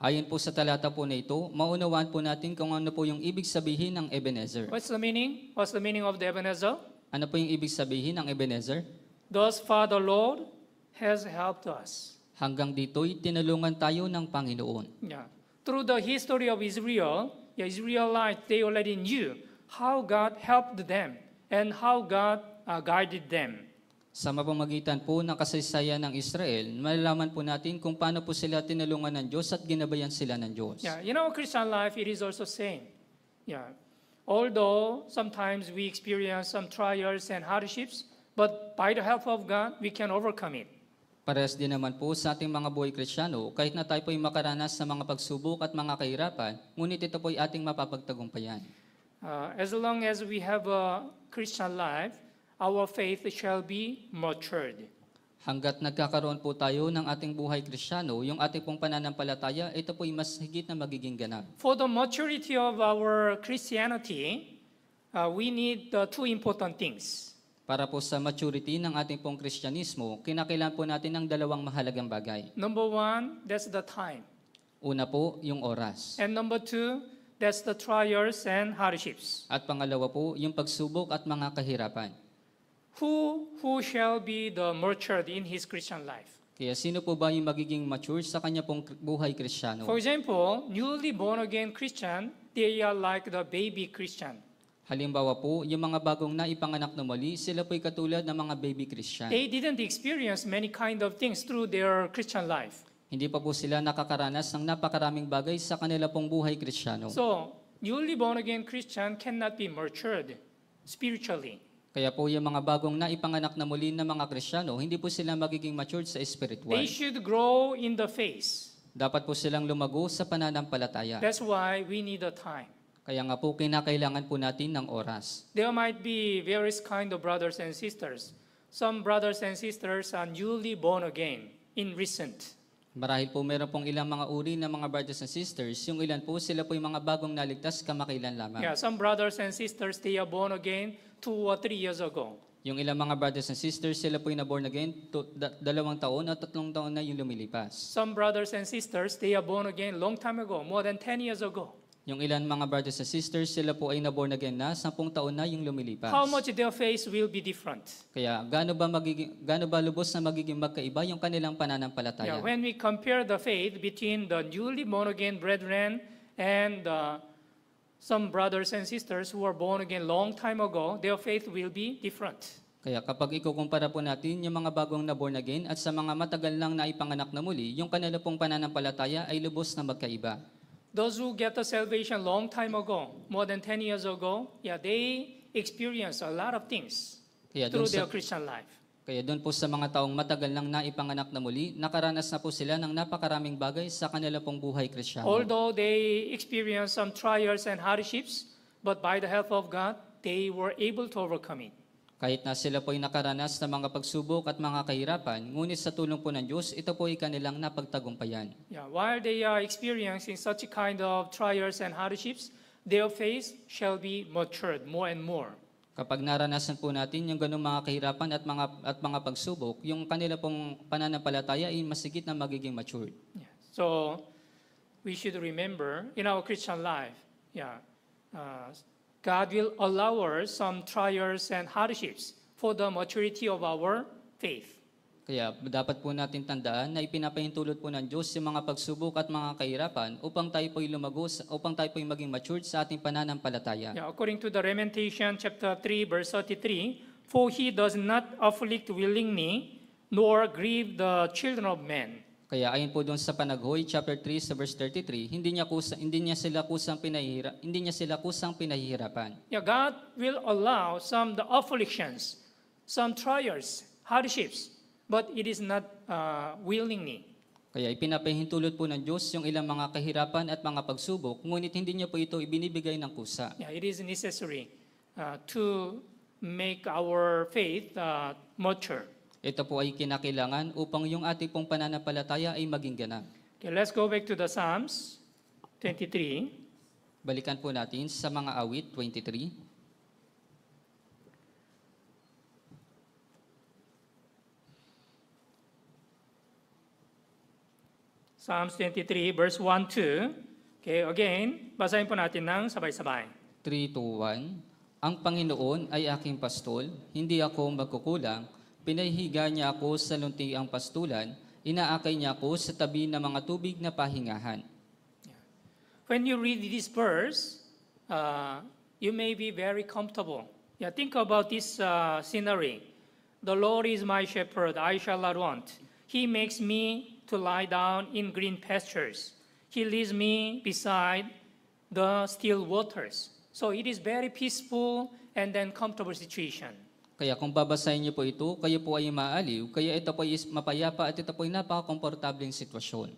Speaker 1: Ayon po sa talata po na ito, maunawaan po natin kung ano po yung ibig sabihin ng Ebenezer. What's
Speaker 2: the meaning?
Speaker 1: What's the meaning of the Ebenezer? Ano po yung ibig sabihin ng Ebenezer?
Speaker 2: Thus far the Lord has helped us.
Speaker 1: Hanggang dito'y tinulungan tayo ng Panginoon.
Speaker 2: Yeah. Through the history of Israel, the Israelites, they already knew how God helped them and how God uh, guided them.
Speaker 1: Sa mapamagitan po ng kasaysayan ng Israel, malalaman po natin kung paano po sila tinulungan ng Diyos at ginabayan sila ng Diyos. Yeah,
Speaker 2: in our Christian life, it is also same. Yeah. Although sometimes we experience some trials and hardships, but by the help of God, we can overcome it.
Speaker 1: Parehas din naman po sa ating mga buhay kristyano, kahit na tayo po'y makaranas sa mga pagsubok at mga kahirapan, ngunit ito po'y ating mapapagtagumpayan.
Speaker 2: Uh, as long as we have a Christian life,
Speaker 1: our faith shall be matured. Hanggat nagkakaroon po tayo ng ating buhay kristyano, yung ating pong pananampalataya, ito po'y mas higit na magiging ganap. For the
Speaker 2: maturity
Speaker 1: of our Christianity, uh, we need the uh, two important things para po sa maturity ng ating pong Kristyanismo, kinakailan po natin ng dalawang mahalagang bagay.
Speaker 2: Number one, that's the time.
Speaker 1: Una po, yung oras.
Speaker 2: And number two, that's the trials and hardships.
Speaker 1: At pangalawa po, yung pagsubok at mga kahirapan.
Speaker 2: Who, who shall be the matured in his Christian life?
Speaker 1: Kaya sino po ba yung magiging mature sa kanya pong buhay Kristiyano? For
Speaker 2: example, newly born again Christian, they are like the baby Christian.
Speaker 1: Halimbawa po, yung mga bagong naipanganak na muli, sila po'y katulad ng mga baby Christian. They
Speaker 2: didn't experience many kind of things through their
Speaker 1: Christian life. Hindi pa po sila nakakaranas ng napakaraming bagay sa kanila pong buhay Kristiyano.
Speaker 2: So, newly born again Christian cannot be matured spiritually.
Speaker 1: Kaya po yung mga bagong naipanganak na muli na mga Kristiyano, hindi po sila magiging matured sa spiritual. They should
Speaker 2: grow in the faith.
Speaker 1: Dapat po silang lumago sa pananampalataya.
Speaker 2: That's why we need a time.
Speaker 1: Kaya nga po, kinakailangan po natin ng oras.
Speaker 2: There might be various kind of brothers and sisters. Some brothers and sisters are newly born again in
Speaker 1: recent. Marahil po meron pong ilang mga uri ng mga brothers and sisters. Yung ilan po, sila po yung mga bagong naligtas kamakailan lamang. Yeah,
Speaker 2: some brothers and sisters, they are born again two or three years
Speaker 1: ago. Yung ilang mga brothers and sisters, sila po yung na-born again to, da, dalawang taon o tatlong taon na yung lumilipas. Some
Speaker 2: brothers and sisters, they are born again long time ago, more than 10 years ago.
Speaker 1: Yung ilan mga brothers and sisters, sila po ay naborn again na sampung taon na yung lumilipas. How
Speaker 2: much their face will be different?
Speaker 1: Kaya gaano ba magiging gaano ba lubos na magiging magkaiba yung kanilang pananampalataya? Yeah,
Speaker 2: when we compare the faith between the newly born again brethren and uh,
Speaker 1: some brothers and sisters who were born again long time ago, their faith will be different. Kaya kapag ikukumpara po natin yung mga bagong na born again at sa mga matagal lang na ipanganak na muli, yung kanila pong pananampalataya ay lubos na magkaiba. Those who get the salvation
Speaker 2: long time ago, more than 10 years ago, yeah, they experience a lot of things Kaya through their sa, Christian life.
Speaker 1: Kaya doon po sa mga taong matagal nang naipanganak na muli, nakaranas na po sila ng napakaraming bagay sa kanila pong buhay Kristiyano.
Speaker 2: Although they experienced some trials and hardships, but by the help of God, they were able to overcome it.
Speaker 1: Kahit na sila po ay nakaranas ng mga pagsubok at mga kahirapan, ngunit sa tulong po ng Diyos, ito po ay kanilang napagtagumpayan.
Speaker 2: Yeah, while they are experiencing such a kind of trials and hardships, their faith shall be matured more and more.
Speaker 1: Kapag naranasan po natin yung ganung mga kahirapan at mga at mga pagsubok, yung kanila pong pananampalataya ay masigit na magiging matured. Yeah.
Speaker 2: So, we should remember in our Christian life, yeah, uh, God will allow us some trials and hardships for the maturity of our faith.
Speaker 1: Kaya dapat po natin tandaan na ipinapahintulot po ng Diyos yung mga pagsubok at mga kahirapan upang tayo po'y lumago, upang tayo po'y maging matured sa ating pananampalataya. Yeah, according to the Lamentation chapter 3 verse 33,
Speaker 2: For he does not afflict willingly, nor grieve the children of men,
Speaker 1: kaya ayon po doon sa Panaghoy chapter 3 sa verse 33, hindi niya kusa, hindi niya sila kusang pinahihira, hindi niya sila kusang pinahihirapan.
Speaker 2: Yeah, God will allow some the afflictions, some trials, hardships, but it is not uh, willingly.
Speaker 1: Kaya ipinapahintulot po ng Diyos yung ilang mga kahirapan at mga pagsubok, ngunit hindi niya po ito ibinibigay ng kusa.
Speaker 2: Yeah, it is necessary uh, to make
Speaker 1: our faith uh, mature. Ito po ay kinakilangan upang yung ating pong pananampalataya ay maging ganap. Okay, let's go back to the Psalms 23. Balikan po natin sa mga awit 23.
Speaker 2: Psalms 23 verse 1 2 Okay, again, basahin po
Speaker 1: natin ng sabay-sabay. 3 to 1. Ang Panginoon ay aking pastol, hindi ako magkukulang Pinahiga niya ako sa luntiang pastulan, inaakay niya ako sa tabi ng mga tubig na pahingahan.
Speaker 2: When you read this verse, uh, you may be very comfortable. Yeah, think about this uh, scenery. The Lord is my shepherd, I shall not want. He makes me to lie down in green pastures. He leads me beside the still waters. So it is very peaceful and then comfortable situation.
Speaker 1: Kaya kung babasahin niyo po ito, kayo po ay maaliw, kaya ito po ay mapayapa at ito po ay napaka-komportabling sitwasyon.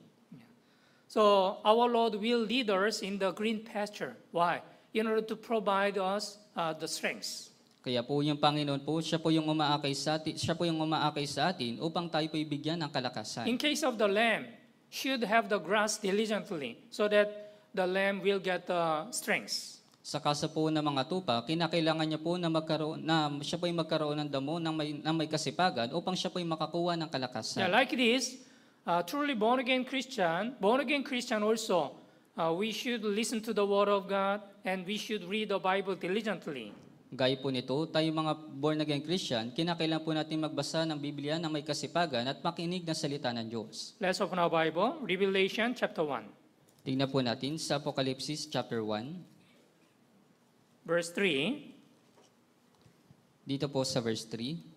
Speaker 1: So, our Lord will lead us in the green pasture.
Speaker 2: Why? In order to provide us uh, the strength.
Speaker 1: Kaya po yung Panginoon po, siya po yung umaakay sa atin, siya po yung umaakay sa atin upang tayo po ibigyan ng kalakasan. In
Speaker 2: case of the lamb, should have the grass diligently so that the lamb will get the strength.
Speaker 1: Sa kaso po ng mga tupa, kinakailangan niya po na, magkaroon, na siya po'y magkaroon ng damo na may, ng may kasipagan upang siya po'y makakuha ng kalakasan. Yeah, like this, uh, truly
Speaker 2: born-again Christian, born-again Christian also, uh, we should listen to the Word of God and we should read the Bible diligently.
Speaker 1: Gaya po nito, tayo mga born-again Christian, kinakailangan po natin magbasa ng Biblia na may kasipagan at makinig ng salita ng Diyos. Let's open our Bible, Revelation chapter 1. Tingnan po natin sa Apocalypse chapter 1.
Speaker 2: Verse 3.
Speaker 1: Dito po sa verse 3.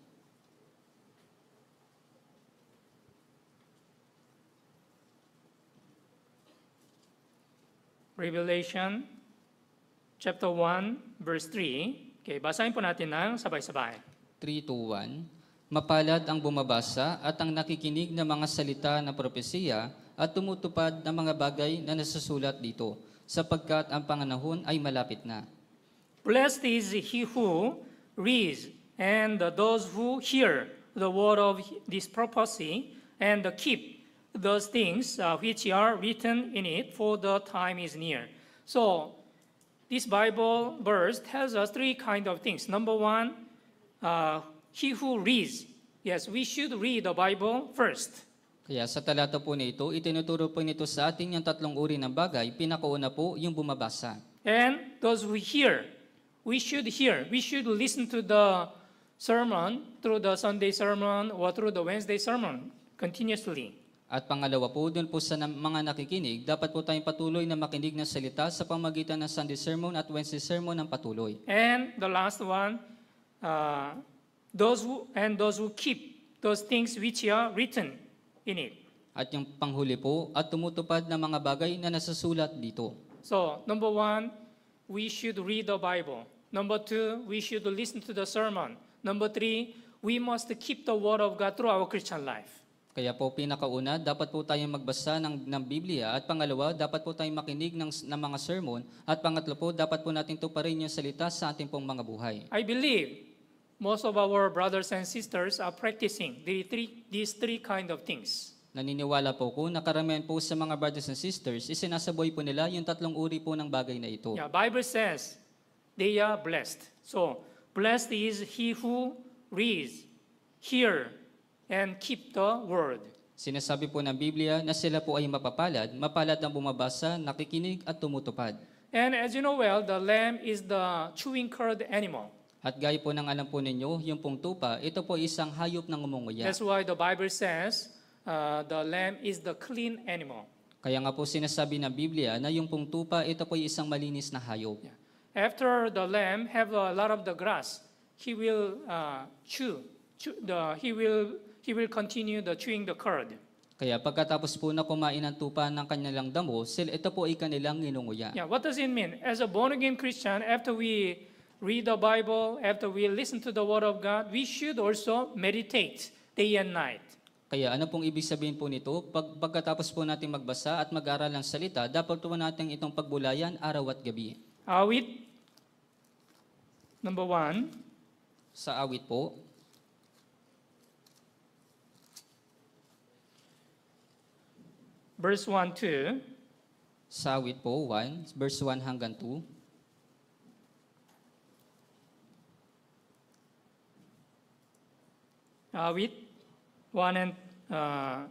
Speaker 2: Revelation chapter 1 verse 3. Okay, basahin po natin ng sabay-sabay.
Speaker 1: 3 to 1. Mapalad ang bumabasa at ang nakikinig ng mga salita na propesiya at tumutupad ng mga bagay na nasusulat dito, sapagkat ang panganahon ay malapit na. Blessed is he who reads
Speaker 2: and those who hear the word of this prophecy and keep those things uh, which are written in it, for the time is near. So this Bible verse tells us three kinds of things. Number one, uh, he who reads. Yes, we should read the Bible first.
Speaker 1: Kaya sa talata po na ito, itinuturo po nito sa atin yung tatlong uri ng bagay. Pinakauna po yung bumabasa.
Speaker 2: And those who hear. we should hear, we should listen to the sermon through the Sunday sermon or through the Wednesday sermon continuously.
Speaker 1: At pangalawa po, doon po sa mga nakikinig, dapat po tayong patuloy na makinig ng salita sa pamagitan ng Sunday sermon at Wednesday sermon ng patuloy.
Speaker 2: And the last one, uh, those who, and those who keep those things which are written in it.
Speaker 1: At yung panghuli po, at tumutupad ng mga bagay na nasasulat dito.
Speaker 2: So, number one, we should read the Bible. Number two, we should listen to the sermon. Number three, we must keep the Word of God through our Christian life.
Speaker 1: Kaya po pinakauna, dapat po tayong magbasa ng, ng Biblia at pangalawa, dapat po tayong makinig ng, ng mga sermon at pangatlo po, dapat po natin tuparin yung salita sa ating pong mga buhay. I believe most of
Speaker 2: our brothers and sisters are practicing the three, these three kind of things.
Speaker 1: Naniniwala po ko na karamihan po sa mga brothers and sisters, isinasaboy po nila yung tatlong uri po ng bagay na ito. Yeah, Bible says, they are blessed. So blessed is he who reads, hear, and keep the word. Sinasabi po ng Biblia na sila po ay mapapalad, mapalad ang bumabasa, nakikinig at tumutupad.
Speaker 2: And as you know well, the lamb is the chewing curd animal.
Speaker 1: At gaya po ng alam po ninyo, yung pong tupa, ito po isang hayop ng umunguya. That's
Speaker 2: why the Bible says uh, the lamb is the clean animal.
Speaker 1: Kaya nga po sinasabi ng Biblia na yung pong tupa, ito po isang malinis na hayop. Yeah
Speaker 2: after the lamb have a lot of the grass, he will uh, chew. chew the, he will he will continue the chewing the curd.
Speaker 1: Kaya pagkatapos po na kumain ng tupa ng kanilang damo, sila ito po ay kanilang ninunguya.
Speaker 2: Yeah, what does it mean? As a born again Christian, after we read the Bible, after we listen to the word of God,
Speaker 1: we should also meditate day and night. Kaya ano pong ibig sabihin po nito? Pag, pagkatapos po natin magbasa at mag-aral ng salita, dapat po natin itong pagbulayan araw at gabi. Uh, we Number one. Sa awit po. Verse 1 to. Sa awit po, 1. Verse 1 hanggang 2.
Speaker 2: Awit 1 and uh,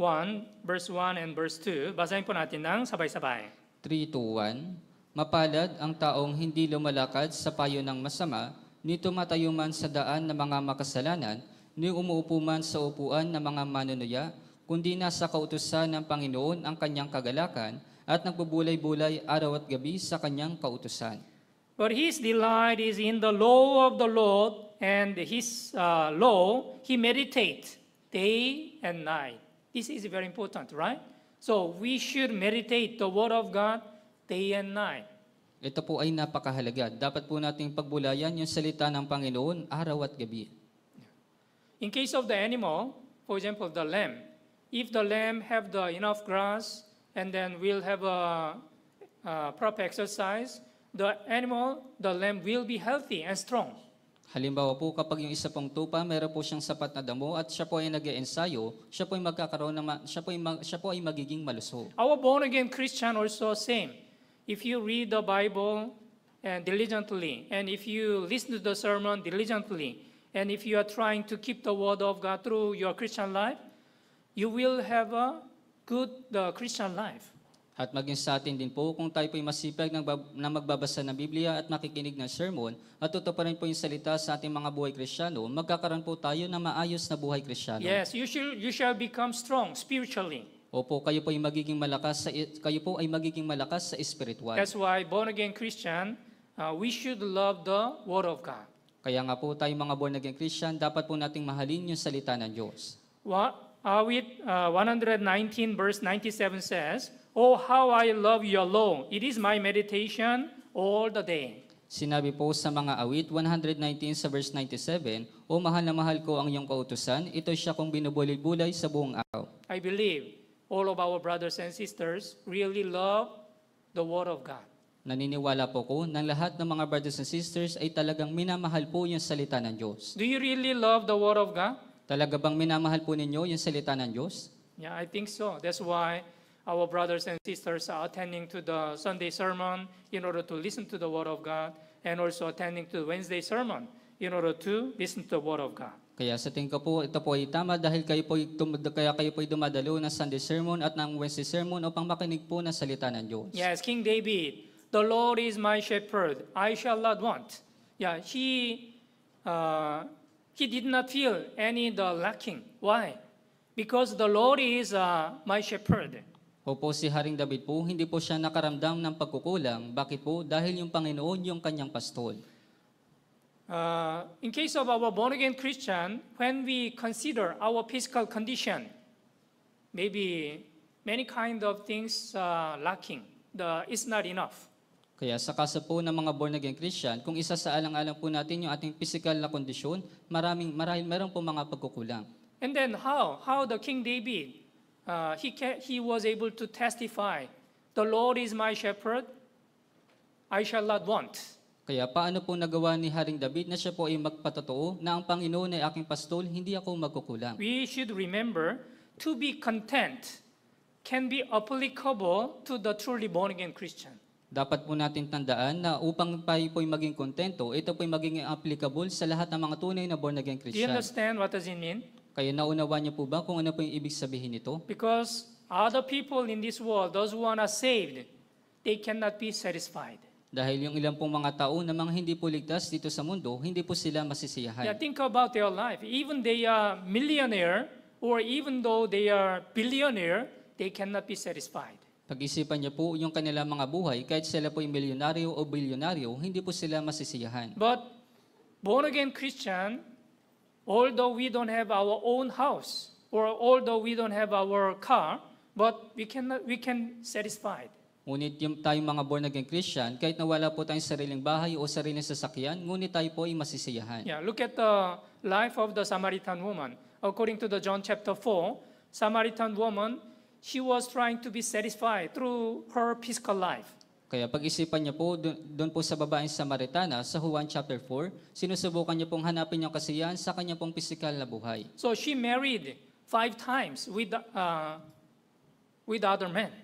Speaker 2: 1, verse 1 and verse 2. Basahin po natin ng sabay-sabay.
Speaker 1: 3 to 1. Mapalad ang taong hindi lumalakad sa payo ng masama, ni tumatayo man sa daan ng mga makasalanan, ni umuupo man sa upuan ng mga manunuya, kundi nasa kautusan ng Panginoon ang kanyang kagalakan at nagbubulay-bulay araw at gabi sa kanyang kautusan.
Speaker 2: For his delight is in the law of the Lord, and his uh, law he meditates day and night. This is very important, right? So we should meditate the word of God day and night.
Speaker 1: Ito po ay napakahalaga. Dapat po nating pagbulayan yung salita ng Panginoon araw at gabi.
Speaker 2: In case of the animal, for example, the lamb, if the lamb have the enough grass and then will have a, a proper exercise, the animal, the lamb will be healthy and strong.
Speaker 1: Halimbawa po, kapag yung isa pong tupa, meron po siyang sapat na damo at siya po ay nag eensayo siya po ay magkakaroon ng, siya, po ay siya po ay magiging malusog.
Speaker 2: Our born-again Christian also same. if you read the Bible and uh, diligently, and if you listen to the sermon diligently, and if you are trying to keep the word of God through your Christian life, you will have a good uh, Christian life.
Speaker 1: At maging sa atin din po, kung tayo po'y masipag ng na magbabasa ng Biblia at makikinig ng sermon, at tutuparin po yung salita sa ating mga buhay kristyano, magkakaroon po tayo ng maayos na buhay kristyano. Yes,
Speaker 2: you shall, you shall become strong spiritually.
Speaker 1: Opo, kayo po ay magiging malakas sa kayo po ay magiging malakas sa spiritual. That's
Speaker 2: why born again Christian, uh, we should love the word of God.
Speaker 1: Kaya nga po tayo mga born again Christian, dapat po nating mahalin yung salita ng Diyos.
Speaker 2: What awit uh, 119 uh, verse 97 says, "Oh how I love your law. It is my meditation
Speaker 1: all the day." Sinabi po sa mga awit 119 sa verse 97, O mahal na mahal ko ang iyong kautusan, ito siya kong binubulid-bulay sa buong araw.
Speaker 2: I believe all of our brothers and sisters really love the Word of God.
Speaker 1: Naniniwala po ko na lahat ng mga brothers and sisters ay talagang minamahal po yung salita ng Diyos. Do you really love the Word of God? Talaga bang minamahal po ninyo yung salita ng Diyos?
Speaker 2: Yeah, I think so. That's why our brothers and sisters are attending to the Sunday sermon in order to listen to the Word of God and also attending to the Wednesday sermon in order to listen to
Speaker 1: the Word of God. Kaya sa tingin ko po, ito po ay tama dahil kayo po, kaya kayo po ay dumadalo ng Sunday sermon at ng Wednesday sermon upang makinig po ng salita ng Diyos.
Speaker 2: Yes, King David, the Lord is my shepherd, I shall not want. Yeah, he, uh, he did not feel any the lacking. Why? Because the Lord is uh, my
Speaker 1: shepherd. Opo si Haring David po, hindi po siya nakaramdam ng pagkukulang. Bakit po? Dahil yung Panginoon yung kanyang pastol.
Speaker 2: Uh, in case of our born again Christian, when we consider our physical condition, maybe many kind of things uh, lacking. The is not enough.
Speaker 1: Kaya sa kaso po ng mga born again Christian, kung isa sa alang-alang po natin yung ating physical na kondisyon, maraming marahil meron po mga pagkukulang.
Speaker 2: And then how how the King David uh, he ca- he was able to testify, the Lord is my shepherd,
Speaker 1: I shall not want. Kaya paano po nagawa ni Haring David na siya po ay magpatotoo na ang Panginoon ay aking pastol, hindi ako magkukulang.
Speaker 2: We should remember to be content can be applicable to the truly born again Christian.
Speaker 1: Dapat po natin tandaan na upang tayo po ay maging kontento, ito po ay maging applicable sa lahat ng mga tunay na born again Do you Christian. understand what does it mean? Kaya naunawa niyo po ba kung ano po yung ibig sabihin nito? Because
Speaker 2: other people in this world, those who are not saved, they cannot be satisfied.
Speaker 1: Dahil yung ilang pong mga tao na mga hindi po ligtas dito sa mundo, hindi po sila masisiyahan. Yeah,
Speaker 2: think about their life. Even they are millionaire or even though they are billionaire, they cannot be satisfied.
Speaker 1: Pag-isipan niyo po yung kanilang mga buhay, kahit sila po ay milyonaryo o bilyonaryo, hindi po sila masisiyahan. But born-again Christian,
Speaker 2: although we don't have our own house, or although we don't have our car, but we, cannot, we can satisfied.
Speaker 1: Ngunit yung tayong mga born again Christian, kahit nawala po tayong sariling bahay o sariling sasakyan, ngunit tayo po ay masisiyahan.
Speaker 2: Yeah, look at the life of the Samaritan woman. According to the John chapter 4, Samaritan woman, she was trying to be satisfied through her physical life.
Speaker 1: Kaya pag-isipan niya po, doon po sa babaeng Samaritana, sa Juan chapter 4, sinusubukan niya pong hanapin yung kasiyahan sa kanya pong pisikal na buhay.
Speaker 2: So she married five times with, uh, with other men.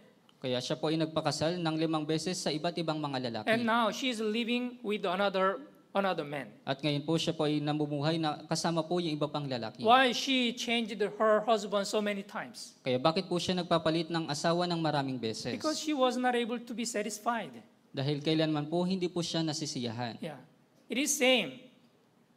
Speaker 1: Kaya siya po ay nagpakasal ng limang beses sa iba't ibang mga lalaki. And
Speaker 2: now she is living with another another man.
Speaker 1: At ngayon po siya po ay namumuhay na kasama po yung iba pang lalaki.
Speaker 2: Why she changed her husband so many times?
Speaker 1: Kaya bakit po siya nagpapalit ng asawa ng maraming beses? Because
Speaker 2: she was not able to be satisfied.
Speaker 1: Dahil kailanman po hindi po siya nasisiyahan. Yeah.
Speaker 2: It is same.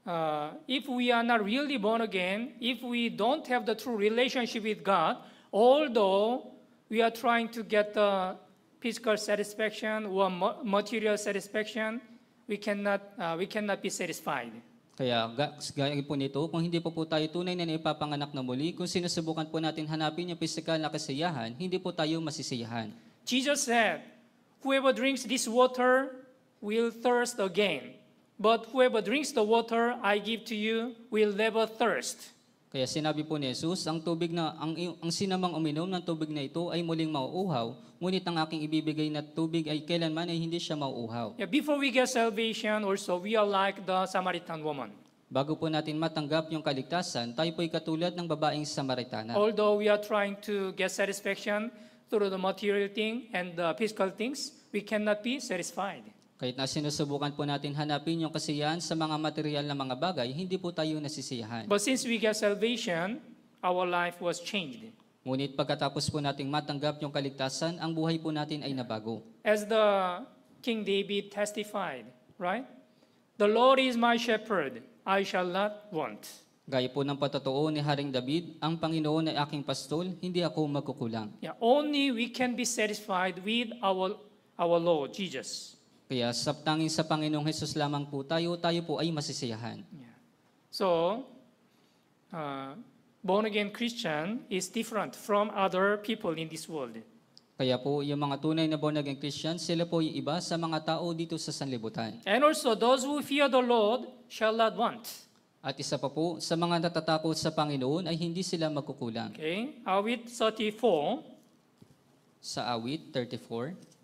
Speaker 2: Uh, if we are not really born again, if we don't have the true relationship with God, although we are trying to get the physical satisfaction or material satisfaction, we cannot, uh, we cannot be satisfied.
Speaker 1: Kaya gaya po nito, kung hindi po po tayo tunay na naipapanganak na muli, kung sinusubukan po natin hanapin yung physical na kasiyahan, hindi po tayo masisiyahan. Jesus said, whoever drinks this water will thirst again. But whoever drinks the water I give to you will never thirst. Kaya sinabi po ni Jesus, ang tubig na ang, ang sinamang uminom ng tubig na ito ay muling mauuhaw, ngunit ang aking ibibigay na tubig ay kailanman ay hindi siya mauuhaw. Yeah, before we get salvation also, we are like the Samaritan woman. Bago po natin matanggap yung kaligtasan, tayo po ay katulad ng babaeng Samaritana.
Speaker 2: Although we are trying to get satisfaction through the material thing and the physical things, we cannot be satisfied.
Speaker 1: Kahit na sinusubukan po natin hanapin yung kasiyahan sa mga material na mga bagay, hindi po tayo nasisiyahan. But since we got salvation, our life was changed. Ngunit pagkatapos po nating matanggap yung kaligtasan, ang buhay po natin ay nabago.
Speaker 2: As the King David testified, right? The Lord is my shepherd, I shall not want.
Speaker 1: Gaya po ng patotoo ni Haring David, ang Panginoon ay aking pastol, hindi ako magkukulang.
Speaker 2: Yeah, only we can be satisfied with our our Lord Jesus.
Speaker 1: Kaya sa tanging sa Panginoong Hesus lamang po tayo, tayo po ay masisiyahan. Yeah.
Speaker 2: So, uh, born-again Christian is different from other people in this world.
Speaker 1: Kaya po, yung mga tunay na born-again Christian, sila po yung iba sa mga tao dito sa sanlibutan.
Speaker 2: And also, those who fear the Lord shall not want.
Speaker 1: At isa pa po, sa mga natatakot sa Panginoon ay hindi sila magkukulang.
Speaker 2: Okay, awit 34.
Speaker 1: Sa awit 34.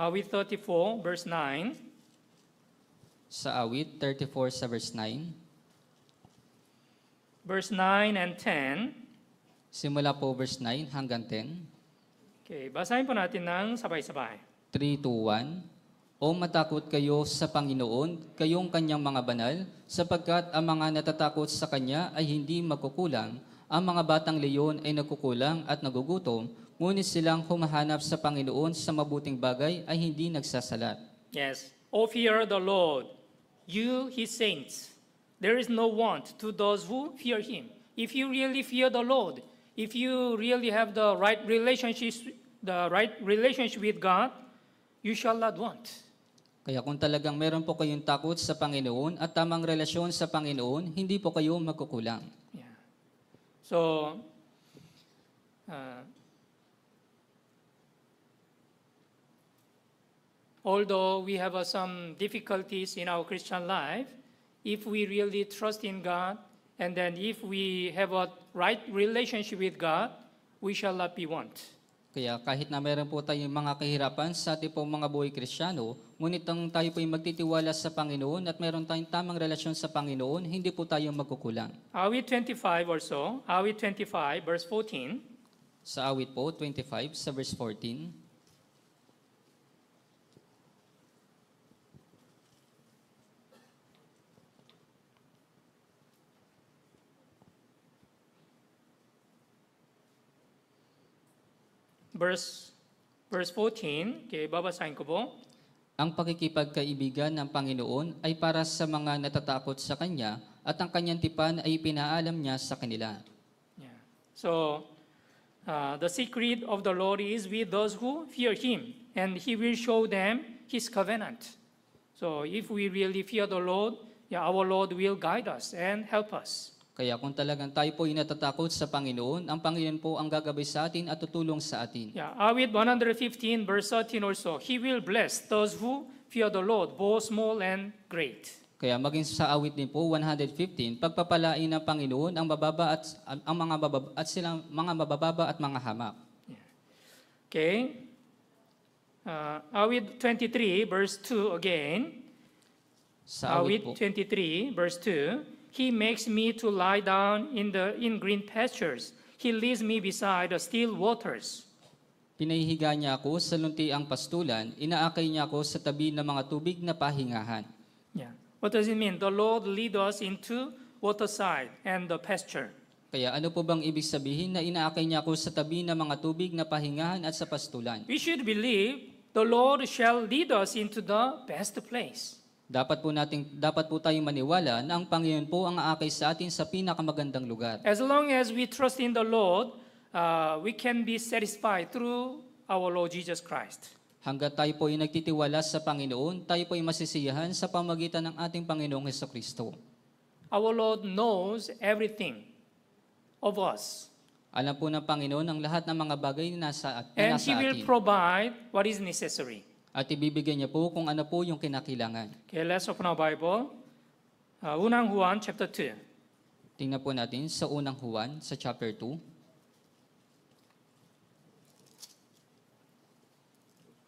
Speaker 1: Awit 34, verse 9. Sa awit 34 sa verse 9. Verse 9 and 10. Simula po verse 9 hanggang 10.
Speaker 2: Okay, basahin po natin ng sabay-sabay.
Speaker 1: 3 2, 1. O matakot kayo sa Panginoon, kayong kanyang mga banal, sapagkat ang mga natatakot sa kanya ay hindi magkukulang, ang mga batang leyon ay nagkukulang at nagugutom, ngunit silang humahanap sa Panginoon sa mabuting bagay ay hindi nagsasalat.
Speaker 2: Yes. O fear the Lord, you His saints. There is no want to those who fear Him. If you really fear the Lord, if you really have the right relationship, the right relationship with God, you shall not want.
Speaker 1: Kaya kung talagang meron po kayong takot sa Panginoon at tamang relasyon sa Panginoon, hindi po kayo magkukulang.
Speaker 2: Yeah. So, uh, although we have uh, some difficulties in our Christian life, if we really trust in God, and then if we have a right relationship with God, we shall not be want.
Speaker 1: Kaya kahit na meron po tayong mga kahirapan sa ating pong mga buhay kristyano, ngunit ang tayo po'y magtitiwala sa Panginoon at meron tayong tamang relasyon sa Panginoon, hindi po tayo magkukulang.
Speaker 2: Awit 25 or so, Awit 25 verse 14.
Speaker 1: Sa awit po, 25 sa verse 14.
Speaker 2: verse, verse 14, okay, babasahin ko po.
Speaker 1: Ang pakikipagkaibigan ng Panginoon ay para sa mga natatakot sa Kanya at ang kanyang tipan ay pinaalam niya sa kanila. Yeah. So,
Speaker 2: uh, the secret of the Lord is with those who fear Him and He will show them His covenant. So, if we really fear the Lord, yeah, our Lord will guide us and help us.
Speaker 1: Kaya kung talagang tayo po ay natatakot sa Panginoon, ang Panginoon po ang gagabay sa atin at tutulong sa atin.
Speaker 2: Yeah, awit uh, 115 verse 13 also, He will bless those who fear the Lord, both small and great.
Speaker 1: Kaya maging sa awit din po 115, pagpapalain ng Panginoon ang mababa at ang mga bababa at silang mga mabababa at mga hamak. Okay. Uh, awit
Speaker 2: 23 verse 2 again.
Speaker 1: Sa awit, awit po.
Speaker 2: 23 verse 2, He makes me to lie down in, the, in green pastures. He leads me
Speaker 1: beside the still waters. Pinahihiga niya ako sa luntiang pastulan. Inaakay niya ako sa tabi ng mga tubig na pahingahan. Yeah. What does it mean? The Lord lead us into waterside and the pasture. Kaya ano po bang ibig sabihin na inaakay niya ako sa tabi ng mga tubig na pahingahan at sa pastulan? We should believe the Lord shall lead us into the best place. Dapat po nating dapat po tayong maniwala na ang Panginoon po ang aakay sa atin sa pinakamagandang lugar. As long as we trust in
Speaker 2: the Lord, uh, we can be satisfied through our Lord Jesus Christ.
Speaker 1: Hanggat tayo po ay nagtitiwala sa Panginoon, tayo po ay masisiyahan sa pamagitan ng ating Panginoong Heso Kristo. Our Lord knows everything of us. Alam po ng Panginoon ang lahat ng mga bagay na nasa, na And nasa He will provide what is necessary. At ibibigay niya po kung ano po yung kinakilangan.
Speaker 2: Okay, let's open our Bible.
Speaker 1: Uh, unang Juan chapter 2. Tingnan po natin sa unang Juan sa chapter 2.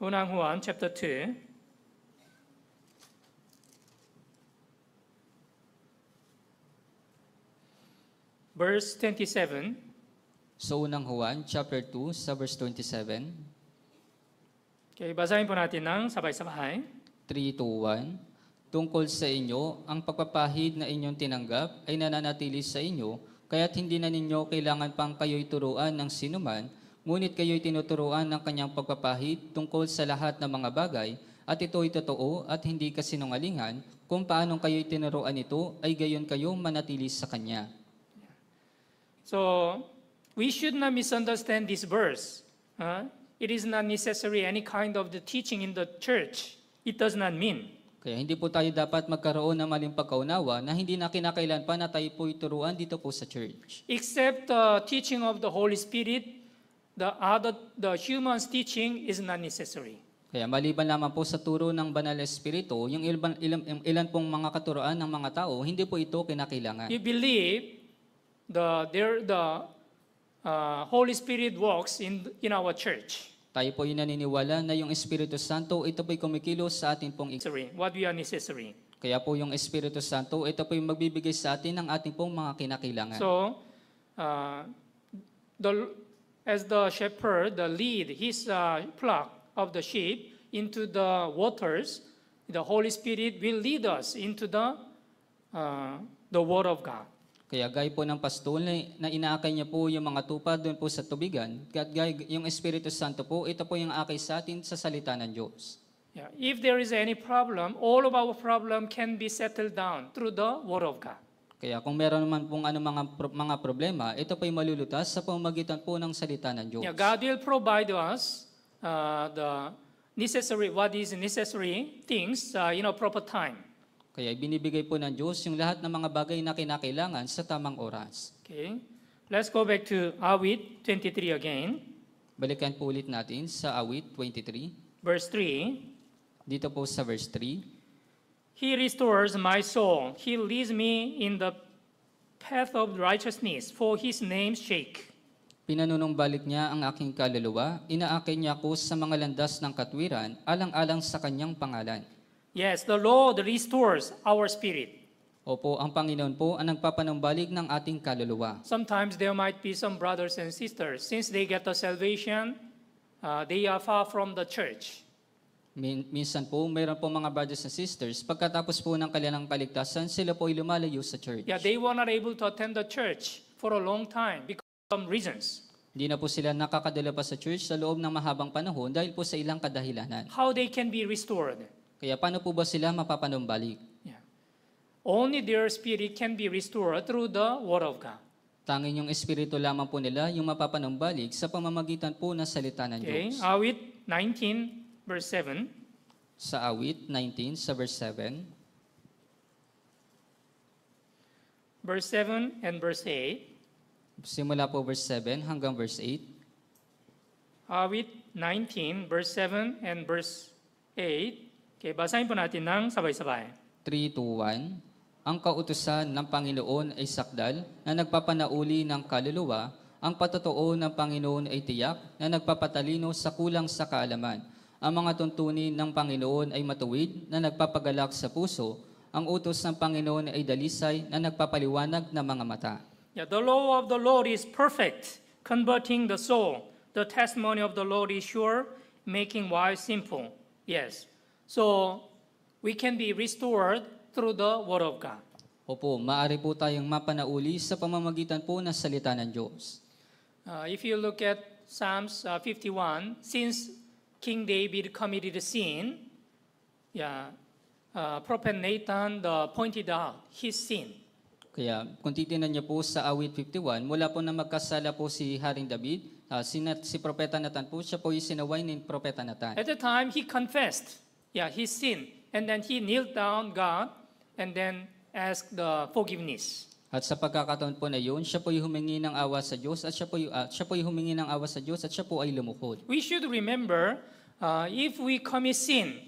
Speaker 1: Unang Juan chapter
Speaker 2: 2. Verse
Speaker 1: 27. So unang Juan chapter 2 sa verse 27. Okay, basahin po natin ng sabay-sabay. 3 2, 1. Tungkol sa inyo, ang pagpapahid na inyong tinanggap ay nananatili sa inyo, kaya't hindi na ninyo kailangan pang kayo'y turuan ng sinuman, ngunit kayo'y tinuturuan ng kanyang pagpapahid tungkol sa lahat ng mga bagay, at ito'y totoo at hindi kasinungalingan, kung paanong kayo'y tinuruan ito, ay gayon kayo manatili sa kanya. So, we should not
Speaker 2: misunderstand this verse. Huh? it is not necessary any kind of the teaching in the
Speaker 1: church. It does not mean. Kaya hindi po tayo dapat magkaroon ng maling pagkaunawa na hindi na kinakailan pa na tayo po ituruan dito po sa church. Except the uh, teaching of the Holy Spirit,
Speaker 2: the other the human's teaching is not necessary.
Speaker 1: Kaya maliban lamang po sa turo ng banal na espiritu, yung ilan, ilan, ilan pong mga katuroan ng mga tao, hindi po ito kinakailangan. You
Speaker 2: believe the there the uh, Holy
Speaker 1: Spirit walks in in our church. Tayo po ay naniniwala na yung Espiritu Santo, ito po'y kumikilos sa atin pong necessary. What we are necessary. Kaya po yung Espiritu Santo, ito po'y magbibigay sa atin ng ating pong mga kinakailangan.
Speaker 2: So, uh, the, as the shepherd, the lead his uh, flock of the sheep into the waters, the Holy Spirit will lead us into the, uh,
Speaker 1: the Word of God. Kaya gay po ng pastol na, na inaakay niya po yung mga tupa doon po sa tubigan, at gay, yung Espiritu Santo po, ito po yung akay sa atin sa salita ng Diyos.
Speaker 2: Yeah. If there is any problem, all of our problem can be settled down through the Word of God.
Speaker 1: Kaya kung meron naman pong ano mga, mga problema, ito po ay malulutas sa pamamagitan po ng salita ng Diyos. Yeah,
Speaker 2: God will provide us uh, the necessary, what is
Speaker 1: necessary things uh, in a proper time. Kaya ibinibigay po ng Diyos yung lahat ng mga bagay na kinakailangan sa tamang oras. Okay. Let's go back to Awit 23 again. Balikan po ulit natin sa Awit 23. Verse 3. Dito po sa verse 3. He restores my soul. He leads me
Speaker 2: in the path of righteousness for His name's sake.
Speaker 1: Pinanunumbalik niya ang aking kaluluwa. Inaakin niya ako sa mga landas ng katwiran, alang-alang sa kanyang pangalan. Yes, the Lord restores our spirit. Opo, ang Panginoon po ang nagpapanumbalik ng ating kaluluwa.
Speaker 2: Sometimes there might be some brothers and sisters, since they get the salvation, uh, they are far from the church.
Speaker 1: Min- minsan po, mayroon po mga brothers and sisters, pagkatapos po ng kanilang kaligtasan, sila po ay lumalayo sa church.
Speaker 2: Yeah, they were not able to attend the church for a long time because of some reasons.
Speaker 1: Hindi na po sila nakakadala pa sa church sa loob ng mahabang panahon dahil po sa ilang kadahilanan. How they can be restored? Kaya paano po ba sila mapapanumbalik? Yeah. Only their spirit can be restored through the Word of God. Tangin yung espiritu lamang po nila yung mapapanumbalik sa pamamagitan po ng salita ng okay. Diyos. Awit 19 verse 7. Sa awit 19 sa verse 7. Verse 7 and verse 8. Simula po verse 7 hanggang verse 8.
Speaker 2: Awit 19 verse 7 and verse 8. Okay, basahin po natin ng sabay-sabay.
Speaker 1: 3 to 1. Ang kautusan ng Panginoon ay sakdal na nagpapanauli ng kaluluwa. Ang patotoo ng Panginoon ay tiyak na nagpapatalino sa kulang sa kaalaman. Ang mga tuntunin ng Panginoon ay matuwid na nagpapagalak sa puso. Ang utos ng Panginoon ay dalisay na nagpapaliwanag ng mga mata.
Speaker 2: Yeah, the law of the Lord is perfect, converting the soul. The testimony of the Lord is sure, making wise simple. Yes. So, we can be restored through the Word of God.
Speaker 1: Opo, maaari po tayong mapanauli sa pamamagitan po ng salita ng Diyos.
Speaker 2: Uh, if you look at Psalms uh, 51, since King David committed a sin, yeah, uh, Prophet Nathan the pointed out his sin.
Speaker 1: Kaya kung titingnan niyo po sa awit 51, mula po na magkasala po si Haring David, uh, si, si Propeta Nathan po, siya po ay sinaway ni Propeta Nathan. At the time, he confessed
Speaker 2: yeah, he sinned. And then he kneeled down God and then asked the
Speaker 1: forgiveness. At sa pagkakataon po na yun, siya po ay humingi ng awa sa Diyos at siya po'y, uh, siya po ay humingi ng awa sa Diyos at siya po ay lumuhod. We should remember, uh, if we commit sin,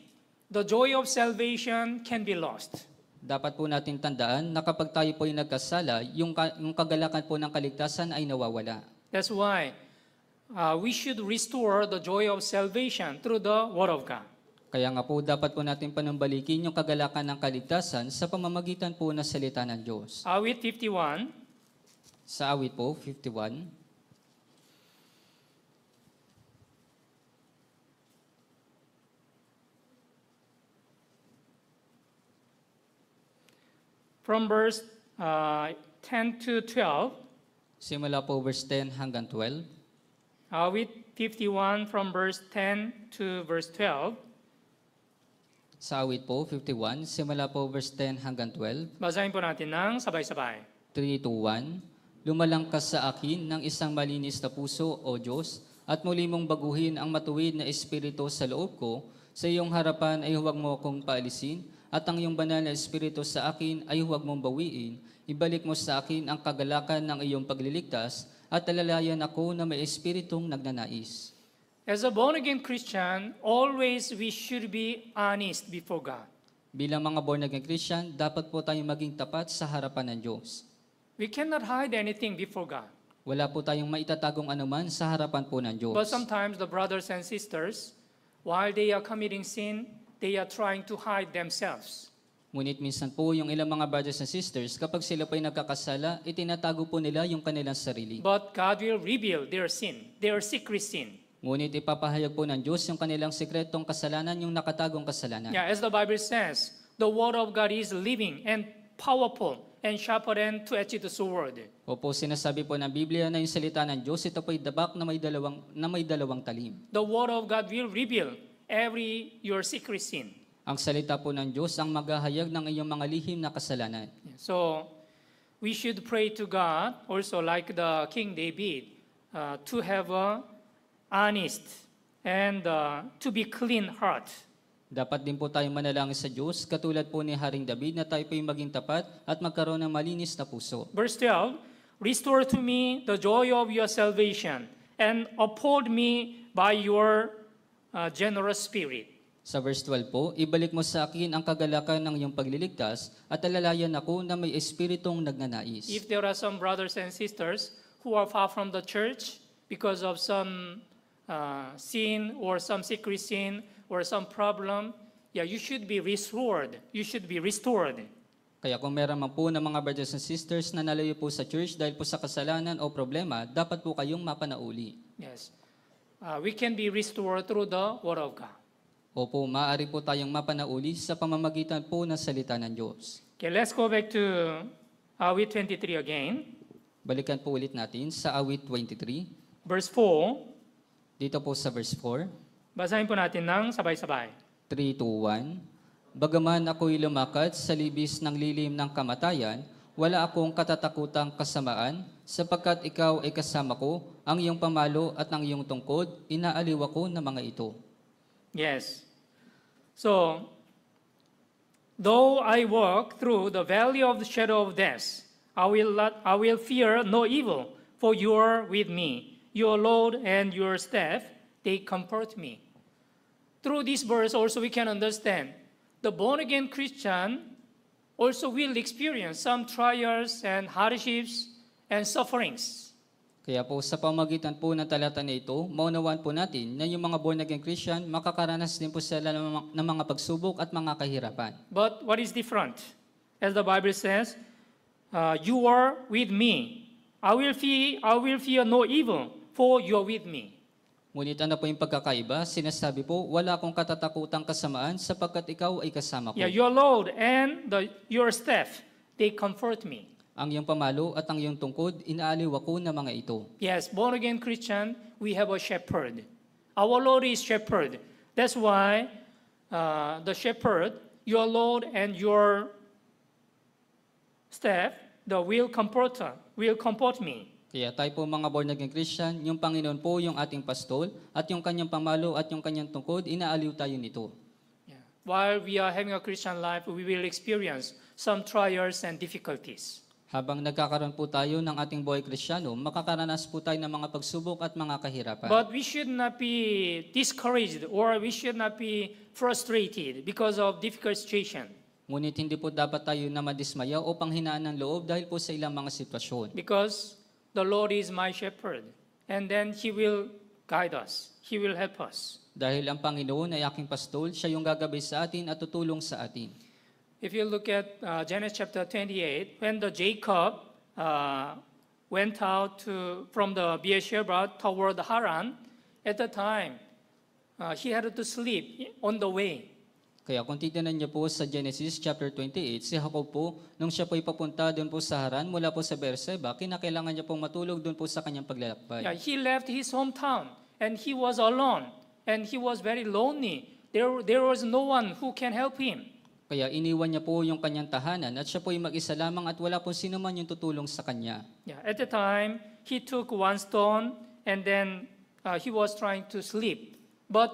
Speaker 1: the joy of salvation can be lost. Dapat po natin tandaan na kapag tayo po ay nagkasala, yung, ka- yung kagalakan po ng kaligtasan ay nawawala. That's why uh, we should restore the joy of salvation through the Word of God. Kaya nga po, dapat po natin panumbalikin yung kagalakan ng kaligtasan sa pamamagitan po ng salita ng Diyos. Awit 51. Sa awit po, 51. From verse uh, 10 to 12. Simula po verse 10 hanggang 12.
Speaker 2: Awit 51 from verse 10 to verse 12.
Speaker 1: Sa awit po, 51, simula po verse 10 hanggang 12. Basahin po natin ng sabay-sabay. 3, 2, 1. Lumalangkas sa akin ng isang malinis na puso, O Diyos, at muli mong baguhin ang matuwid na espiritu sa loob ko. Sa iyong harapan ay huwag mo akong paalisin, at ang iyong banal na espiritu sa akin ay huwag mong bawiin. Ibalik mo sa akin ang kagalakan ng iyong pagliligtas, at alalayan ako na may espiritong nagnanais.
Speaker 2: As a born-again Christian, always we should be
Speaker 1: honest before God. Bilang mga born-again Christian, dapat po tayong maging tapat sa harapan ng Diyos. We cannot hide anything before God. Wala po tayong maitatagong anuman sa harapan po ng Diyos. But
Speaker 2: sometimes the brothers and sisters, while they are committing sin, they are trying to hide themselves.
Speaker 1: Ngunit minsan po, yung ilang mga brothers and sisters, kapag sila po ay nagkakasala, itinatago po nila yung kanilang sarili. But God will reveal their sin, their secret sin. Ngunit ipapahayag po ng Diyos yung kanilang sikretong kasalanan, yung nakatagong kasalanan. Yeah,
Speaker 2: as the Bible says, the Word of God is living and powerful and sharper than two-edged sword.
Speaker 1: Opo, sinasabi po ng Biblia na yung salita ng Diyos, ito po'y dabak na may dalawang, na may dalawang talim.
Speaker 2: The Word of God will reveal every your secret sin.
Speaker 1: Ang salita po ng Diyos ang maghahayag ng iyong mga lihim na kasalanan.
Speaker 2: So, we should pray to God also like the King David uh, to have a honest, and uh, to be clean heart.
Speaker 1: Dapat din po tayong manalangin sa Diyos, katulad po ni Haring David, na tayo po po'y maging tapat at magkaroon ng malinis na puso. Verse 12, Restore to me the joy of your salvation, and uphold me by your uh, generous spirit. Sa verse 12 po, ibalik mo sa akin ang kagalakan ng iyong pagliligtas at alalayan ako na may espiritong nagnanais. If
Speaker 2: there are some brothers and sisters who are far from the church because of some uh, sin or some secret sin or some problem, yeah, you should be restored.
Speaker 1: You should be restored. Kaya kung meron man po ng mga brothers and sisters na nalayo po sa church dahil po sa kasalanan o problema, dapat po kayong mapanauli.
Speaker 2: Yes. Uh, we can be restored through the Word of God.
Speaker 1: Opo, maaari po tayong mapanauli sa pamamagitan po ng salita ng Diyos.
Speaker 2: Okay, let's go back to Awit 23 again.
Speaker 1: Balikan po ulit natin sa Awit 23. Verse 4. Dito po sa verse 4.
Speaker 2: Basahin po natin ng sabay-sabay.
Speaker 1: 3 2, 1. Bagaman ako'y lumakad sa libis ng lilim ng kamatayan, wala akong katatakutang kasamaan, sapagkat ikaw ay kasama ko, ang iyong pamalo at ang iyong tungkod, inaaliw ako ng mga ito.
Speaker 2: Yes. So, though I walk through the valley of the shadow of death, I will, not, I will fear no evil, for you are with me. your Lord and your staff, they comfort me. Through this verse also we can understand the born-again Christian also will experience some trials and hardships and sufferings.
Speaker 1: Kaya po sa pamagitan po ng talata na ito, maunawaan po natin na yung mga born again Christian makakaranas din po sila ng, ng mga pagsubok at mga kahirapan. But what is different? As the Bible says, uh, you are with me. I will fear, I will fear no evil for you are with me. Ngunit ano po yung pagkakaiba? Sinasabi po, wala akong katatakutang kasamaan sapagkat ikaw ay kasama ko. Yeah, your load and the, your staff, they comfort me. Ang iyong pamalo at ang iyong tungkod, inaaliw ako ng mga ito.
Speaker 2: Yes, born again Christian, we have a shepherd. Our Lord is shepherd. That's why uh, the shepherd, your Lord and your staff, the will comforter, will comfort me.
Speaker 1: Kaya tayo po mga born again Christian, yung Panginoon po yung ating pastol at yung kanyang pamalo at yung kanyang tungkod, inaaliw tayo nito.
Speaker 2: Yeah. While we are having a Christian life, we will experience some trials and difficulties.
Speaker 1: Habang nagkakaroon po tayo ng ating buhay Kristiyano, makakaranas po tayo ng mga pagsubok at mga kahirapan. But
Speaker 2: we should not be discouraged or we should not be frustrated
Speaker 1: because of difficult situation. Ngunit hindi po dapat tayo na madismaya o panghinaan ng loob dahil po sa ilang mga sitwasyon. Because the Lord is my shepherd. And then He will guide us. He will help us. Dahil ang Panginoon ay aking pastol, siya yung gagabay sa atin at tutulong sa atin.
Speaker 2: If you look at uh, Genesis chapter 28, when the Jacob uh, went out to, from the Beersheba toward Haran, at the time, uh, he had to sleep on the way.
Speaker 1: Kaya kung titignan niyo po sa Genesis chapter 28, si Jacob po, nung siya po ipapunta doon po sa Haran mula po sa Beersheba, kinakailangan niya pong matulog doon po sa kanyang paglalakbay. Yeah, he left his
Speaker 2: hometown and he was alone and he was very lonely. There, there was no one
Speaker 1: who can help him. Kaya iniwan niya po yung kanyang tahanan at siya po ay mag-isa lamang at wala po sino man yung tutulong sa kanya.
Speaker 2: Yeah, at the time, he took one stone and then uh, he was trying to sleep. But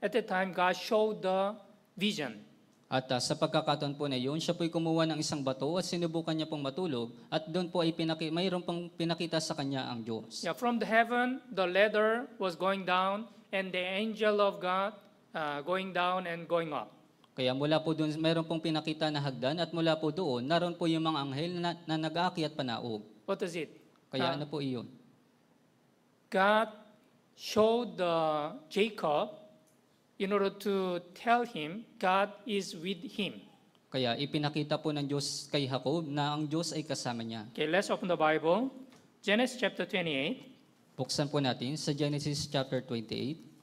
Speaker 2: at the time, God showed the
Speaker 1: vision. At uh, sa pagkakataon po na yun, siya po'y kumuha ng isang bato at sinubukan niya pong matulog at doon po ay pinaki mayroon pang pinakita sa kanya ang Diyos.
Speaker 2: Yeah, from the heaven, the ladder was going down and the angel of God uh, going down and going up.
Speaker 1: Kaya mula po doon, mayroon pong pinakita na hagdan at mula po doon, naroon po yung mga anghel na, na nag-aakyat panaog. What is it? Kaya uh, ano po iyon? God
Speaker 2: showed uh, Jacob in order to tell him
Speaker 1: God is with him. Kaya ipinakita po ng Diyos kay Jacob na ang Diyos ay kasama niya. Okay, let's open the Bible. Genesis chapter 28. Buksan po natin sa Genesis chapter 28.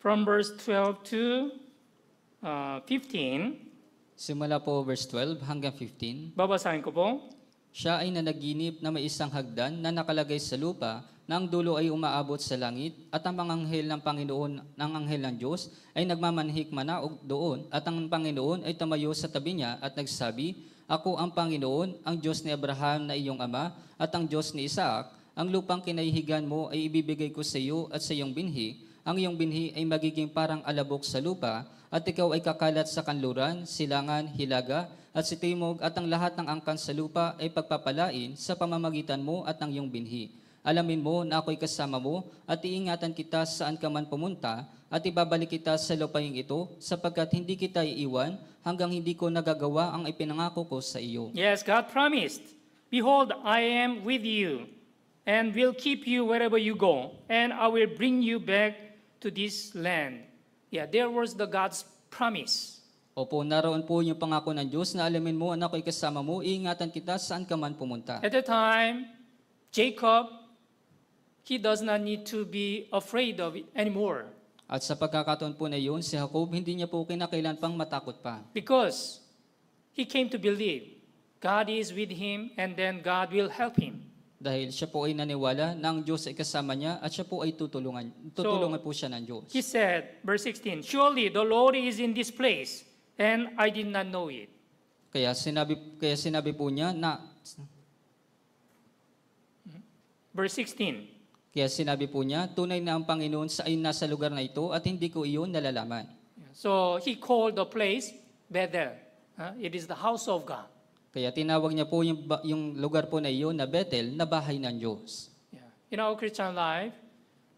Speaker 1: From verse 12 to uh, 15, Simula po verse 12 hanggang 15. babasahin ko po. Siya ay nanaginip na may isang hagdan na nakalagay sa lupa na ang dulo ay umaabot sa langit at ang mga anghel ng Panginoon, ng anghel ng Diyos ay nagmamanhik manaog doon at ang Panginoon ay tumayo sa tabi niya at nagsabi, Ako ang Panginoon, ang Diyos ni Abraham na iyong ama at ang Diyos ni Isaac, ang lupang kinaihigan mo ay ibibigay ko sa iyo at sa iyong binhi ang iyong binhi ay magiging parang alabok sa lupa at ikaw ay kakalat sa kanluran, silangan, hilaga at sitimog at ang lahat ng angkan sa lupa ay pagpapalain sa pamamagitan mo at ng iyong binhi. Alamin mo na ako'y kasama mo at iingatan kita saan ka man pumunta at ibabalik kita sa lupaing ito sapagkat hindi kita iiwan hanggang hindi ko nagagawa ang ipinangako ko sa iyo.
Speaker 2: Yes, God promised. Behold, I am with you and will keep you wherever you go and I will bring you back to this land. Yeah, there was the God's promise.
Speaker 1: Opo, naroon po yung pangako ng Diyos na alamin mo, anak, ko'y kasama mo, iingatan kita saan ka man pumunta.
Speaker 2: At the time, Jacob, he does not need to be afraid of it anymore.
Speaker 1: At sa pagkakataon po na yun, si Jacob hindi niya po kinakailan pang matakot pa. Because he came to believe God is with him and then God will help him dahil siya po ay naniwala na Diyos ay kasama niya at siya po ay tutulungan. Tutulungan so, po siya ng Diyos. He
Speaker 2: said, verse 16, Surely the Lord is in this place and I did not know it.
Speaker 1: Kaya sinabi, kaya sinabi po niya na...
Speaker 2: Verse 16.
Speaker 1: Kaya sinabi po niya, tunay na ang Panginoon sa ay nasa lugar na ito at hindi ko iyon nalalaman.
Speaker 2: So he called the place Bethel. Huh? It is the house of God.
Speaker 1: Kaya tinawag niya po yung, yung lugar po na iyon na Bethel na bahay ng Diyos. Yeah.
Speaker 2: In our Christian life,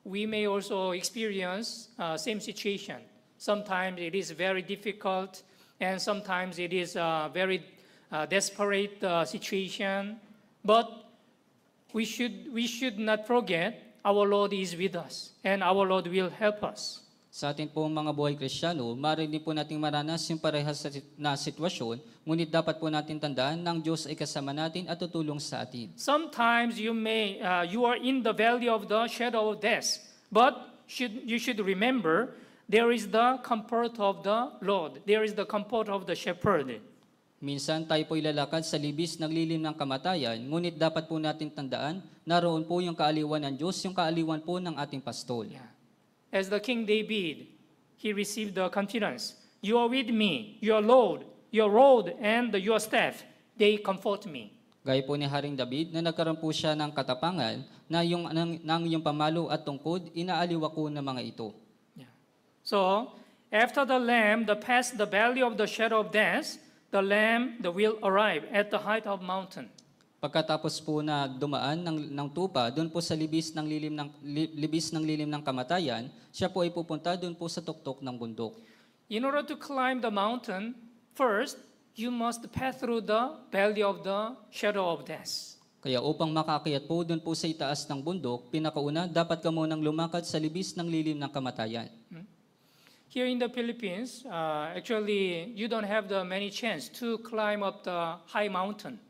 Speaker 2: we may also experience uh, same situation. Sometimes it is very difficult and sometimes it is a very uh, desperate uh, situation. But we
Speaker 1: should, we should not forget our Lord is with us and
Speaker 2: our Lord will help us
Speaker 1: sa ating po mga buhay kristyano, maaaring din po natin maranas yung parehas na sitwasyon, ngunit dapat po natin tandaan na ang Diyos ay kasama natin at tutulong sa atin. Sometimes you may uh, you are in the valley of the shadow of death, but should you should remember there is the comfort of the Lord. There is the comfort of the shepherd. Minsan tayo po ilalakad sa libis ng lilim ng kamatayan, ngunit dapat po natin tandaan, naroon po yung kaaliwan ng Diyos, yung kaaliwan po ng ating pastol. Yeah. as the King
Speaker 2: David, he received the confidence. You are with me, your Lord, your rod
Speaker 1: and your staff, they comfort me. Gaya po ni Haring David na nagkaroon po siya ng katapangan na yung, ng, yung pamalo at tungkod, inaaliwa ko ng mga ito. So, after the lamb, the past the valley of the shadow of death, the lamb, the will arrive at the height of mountain. Pagkatapos po na dumaan ng, ng tupa, doon po sa libis ng lilim ng li, libis ng lilim ng kamatayan, siya po ay pupunta doon po sa tuktok ng bundok. In order to climb the mountain, first you
Speaker 2: must pass through the valley of the shadow of death.
Speaker 1: Kaya upang makakyat po doon po sa itaas ng bundok, pinakauna dapat ka munang lumakad sa libis ng lilim ng kamatayan.
Speaker 2: Hmm? Here in the Philippines, uh, actually you don't have the many chance to climb up the high mountain.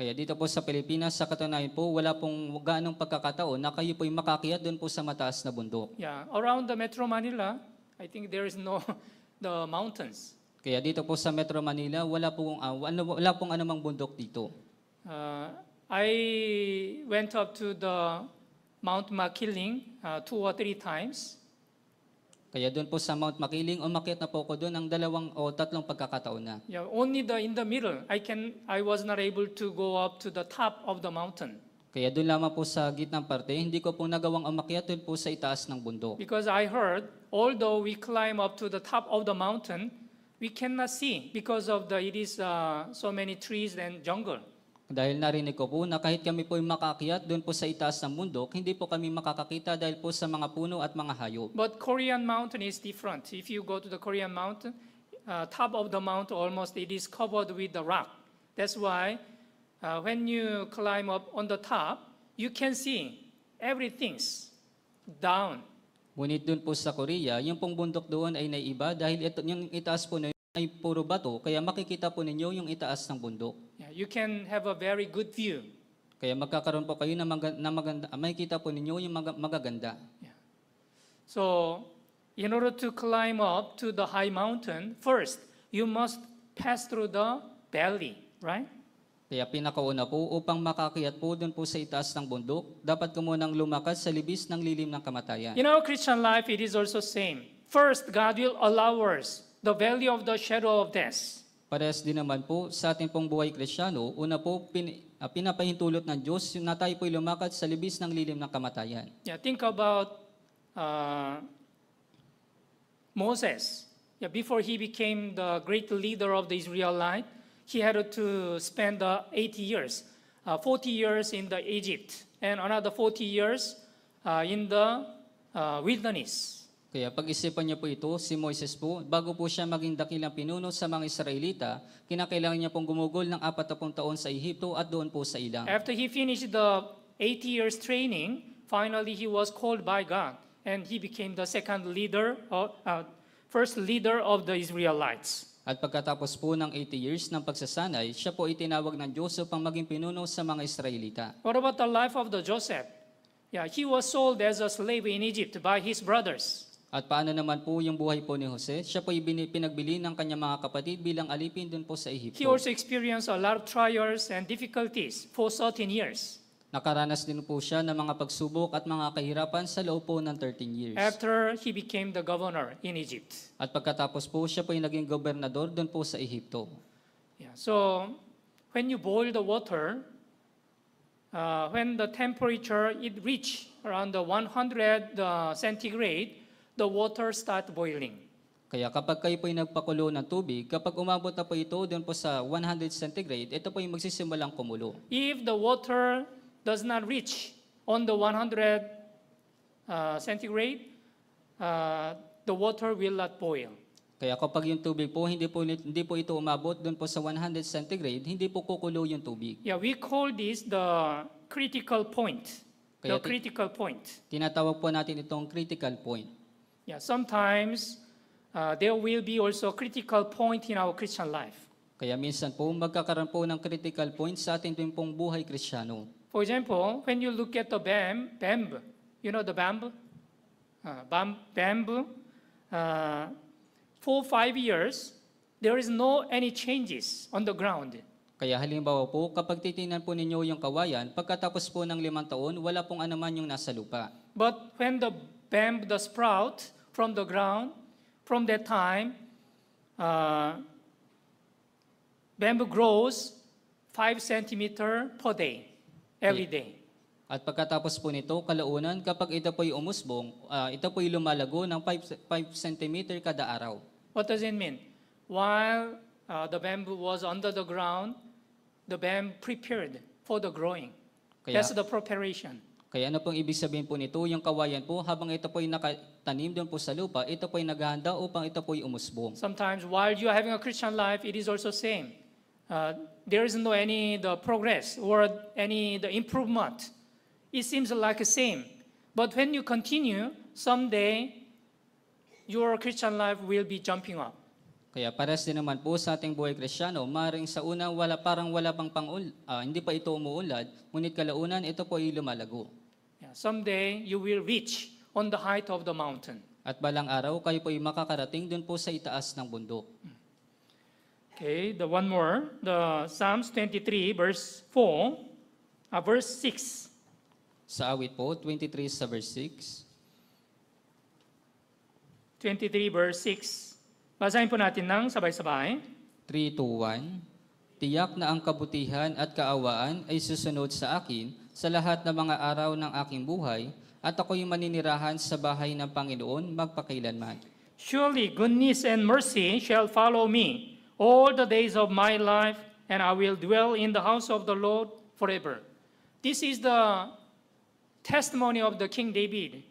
Speaker 1: Kaya dito po sa Pilipinas, sa katunayan po, wala pong ganong pagkakataon na kayo po'y makakyat doon po sa mataas na bundok.
Speaker 2: Yeah, around the Metro Manila, I think there is no the mountains.
Speaker 1: Kaya dito po sa Metro Manila, wala pong, uh, wala pong anumang bundok dito.
Speaker 2: Uh, I went up to the Mount Makiling uh, two or three times.
Speaker 1: Kaya doon po sa Mount Makiling, umakyat na po ko doon ng dalawang o tatlong pagkakataon na.
Speaker 2: Yeah, only the in the middle. I can I was not able to go up to the top of the mountain.
Speaker 1: Kaya doon lamang po sa gitnang parte, hindi ko po nagawang umakyat doon po sa itaas ng bundok.
Speaker 2: Because I heard, although we climb up to the top of the mountain, we cannot see because of the it is
Speaker 1: uh, so many trees and jungle. Dahil narinig ko po na kahit kami po ay makakyat doon po sa itaas ng bundok, hindi po kami makakakita dahil po sa mga puno at mga hayop. But Korean mountain
Speaker 2: is different. If you go to the Korean mountain, uh, top of the mountain almost it is covered with the rock. That's why uh, when you climb up on the top, you can see everything's
Speaker 1: down. Ngunit doon po sa Korea, yung pong bundok doon ay naiiba dahil ito, yung itaas po na ay puro bato, kaya makikita po ninyo yung itaas ng bundok. Yeah, you can have a very good view. Kaya magkakaroon po kayo na, mag- na maganda, ah, makikita po ninyo yung mag- magaganda. Yeah. So, in
Speaker 2: order to climb up to the high mountain, first, you must pass through the valley, right?
Speaker 1: Kaya pinakauna po, upang makakiat po dun po sa itaas ng bundok, dapat ka munang lumakas sa libis ng lilim ng kamatayan. In
Speaker 2: our Christian life, it is also same. First, God will allow us the value of
Speaker 1: the shadow of death. Pares din naman po sa ating pong buhay kristyano, una po pin, uh, pinapahintulot ng Diyos na tayo po'y lumakad sa libis ng lilim ng kamatayan.
Speaker 2: Yeah, think about uh, Moses. Yeah, before he became the great leader of the Israelite, he had to spend uh, 80 years, uh, 40 years in the Egypt, and
Speaker 1: another 40 years uh, in the uh, wilderness. Kaya pag-isipan niya po ito, si Moises po, bago po siya maging dakilang pinuno sa mga Israelita, kinakailangan niya pong gumugol ng 40 taon sa Ehipto at doon po sa ilang. After he finished the 80
Speaker 2: years training, finally he was called by God and he became the second leader, of,
Speaker 1: uh, first leader of the Israelites. At pagkatapos po ng 80 years ng pagsasanay, siya po itinawag ng Diyos upang maging pinuno sa mga Israelita. What about the life of the Joseph? Yeah, he was sold as a slave in Egypt by his brothers. At paano naman po yung buhay po ni Jose? Siya po pinagbili ng kanyang mga kapatid bilang alipin dun po sa Ehipto. He also experienced a lot of trials and difficulties for 13 years. Nakaranas din po siya ng mga pagsubok at mga kahirapan sa loob po ng 13 years.
Speaker 2: After he became the governor in Egypt.
Speaker 1: At pagkatapos po siya po yung naging gobernador doon po sa Ehipto.
Speaker 2: Yeah. So, when you boil the water, uh, when the temperature it reach around the 100 uh, centigrade, the water start
Speaker 1: boiling. Kaya kapag kayo po'y nagpakulo ng tubig, kapag umabot na po ito doon po sa 100 centigrade, ito po yung magsisimulang kumulo. If the water does not reach
Speaker 2: on the 100 uh, centigrade, uh, the
Speaker 1: water will not boil. Kaya kapag yung tubig po hindi po hindi po ito umabot doon po sa 100 centigrade, hindi po kukulo yung tubig.
Speaker 2: Yeah, we call this the critical point.
Speaker 1: Kaya the critical point. Tinatawag po natin itong critical point.
Speaker 2: Yeah, sometimes
Speaker 1: uh, there will be also critical point in our Christian life. Kaya minsan po magkakaroon po ng critical point sa ating din pong buhay Kristiyano.
Speaker 2: For example, when you look at the BAM, BAMB, you know the bamboo? Uh, BAM, BAMB, uh, for five years, there is no any changes on the
Speaker 1: ground. Kaya halimbawa po, kapag titingnan po ninyo yung kawayan, pagkatapos po ng limang taon, wala pong anuman yung nasa lupa. But when the BAMB, the sprout, from the ground.
Speaker 2: From that time, uh, bamboo
Speaker 1: grows 5 centimeter per day, every day. At pagkatapos po nito, kalaunan, kapag ito po'y umusbong, uh, ito po'y lumalago ng 5, 5 centimeter kada araw. What does it mean? While uh, the bamboo was under
Speaker 2: the ground, the bamboo prepared for the growing. Kaya, That's the preparation.
Speaker 1: Kaya ano pong ibig sabihin po nito? Yung kawayan po, habang ito po ay nakatanim doon po sa lupa, ito po ay naghahanda upang ito po ay umusbong. Sometimes while you are having a Christian life, it is also same.
Speaker 2: Uh, there is no any the progress or any the improvement. It seems like the same. But when you continue, someday your
Speaker 1: Christian life will be jumping up. Kaya pares din naman po sa ating buhay kristyano, maring sa una wala parang wala pang pang uh, ah, hindi pa ito umuunlad, ngunit kalaunan ito po ay lumalago. Yeah, someday you will reach on the height of the mountain. At balang araw, kayo po ay makakarating doon po sa itaas ng bundok. Okay, the one more,
Speaker 2: the Psalms 23 verse 4, uh, verse 6.
Speaker 1: Sa awit po, 23 sa verse 6. 23 verse 6. Basahin po natin ng sabay-sabay. 3 to 1. Tiyak na ang kabutihan at kaawaan ay susunod sa akin sa lahat ng mga araw ng aking buhay at ako'y maninirahan sa bahay ng Panginoon magpakailanman. Surely
Speaker 2: goodness and mercy shall follow me all the days of my life and I will dwell in the house of the Lord forever. This is the testimony of the King David.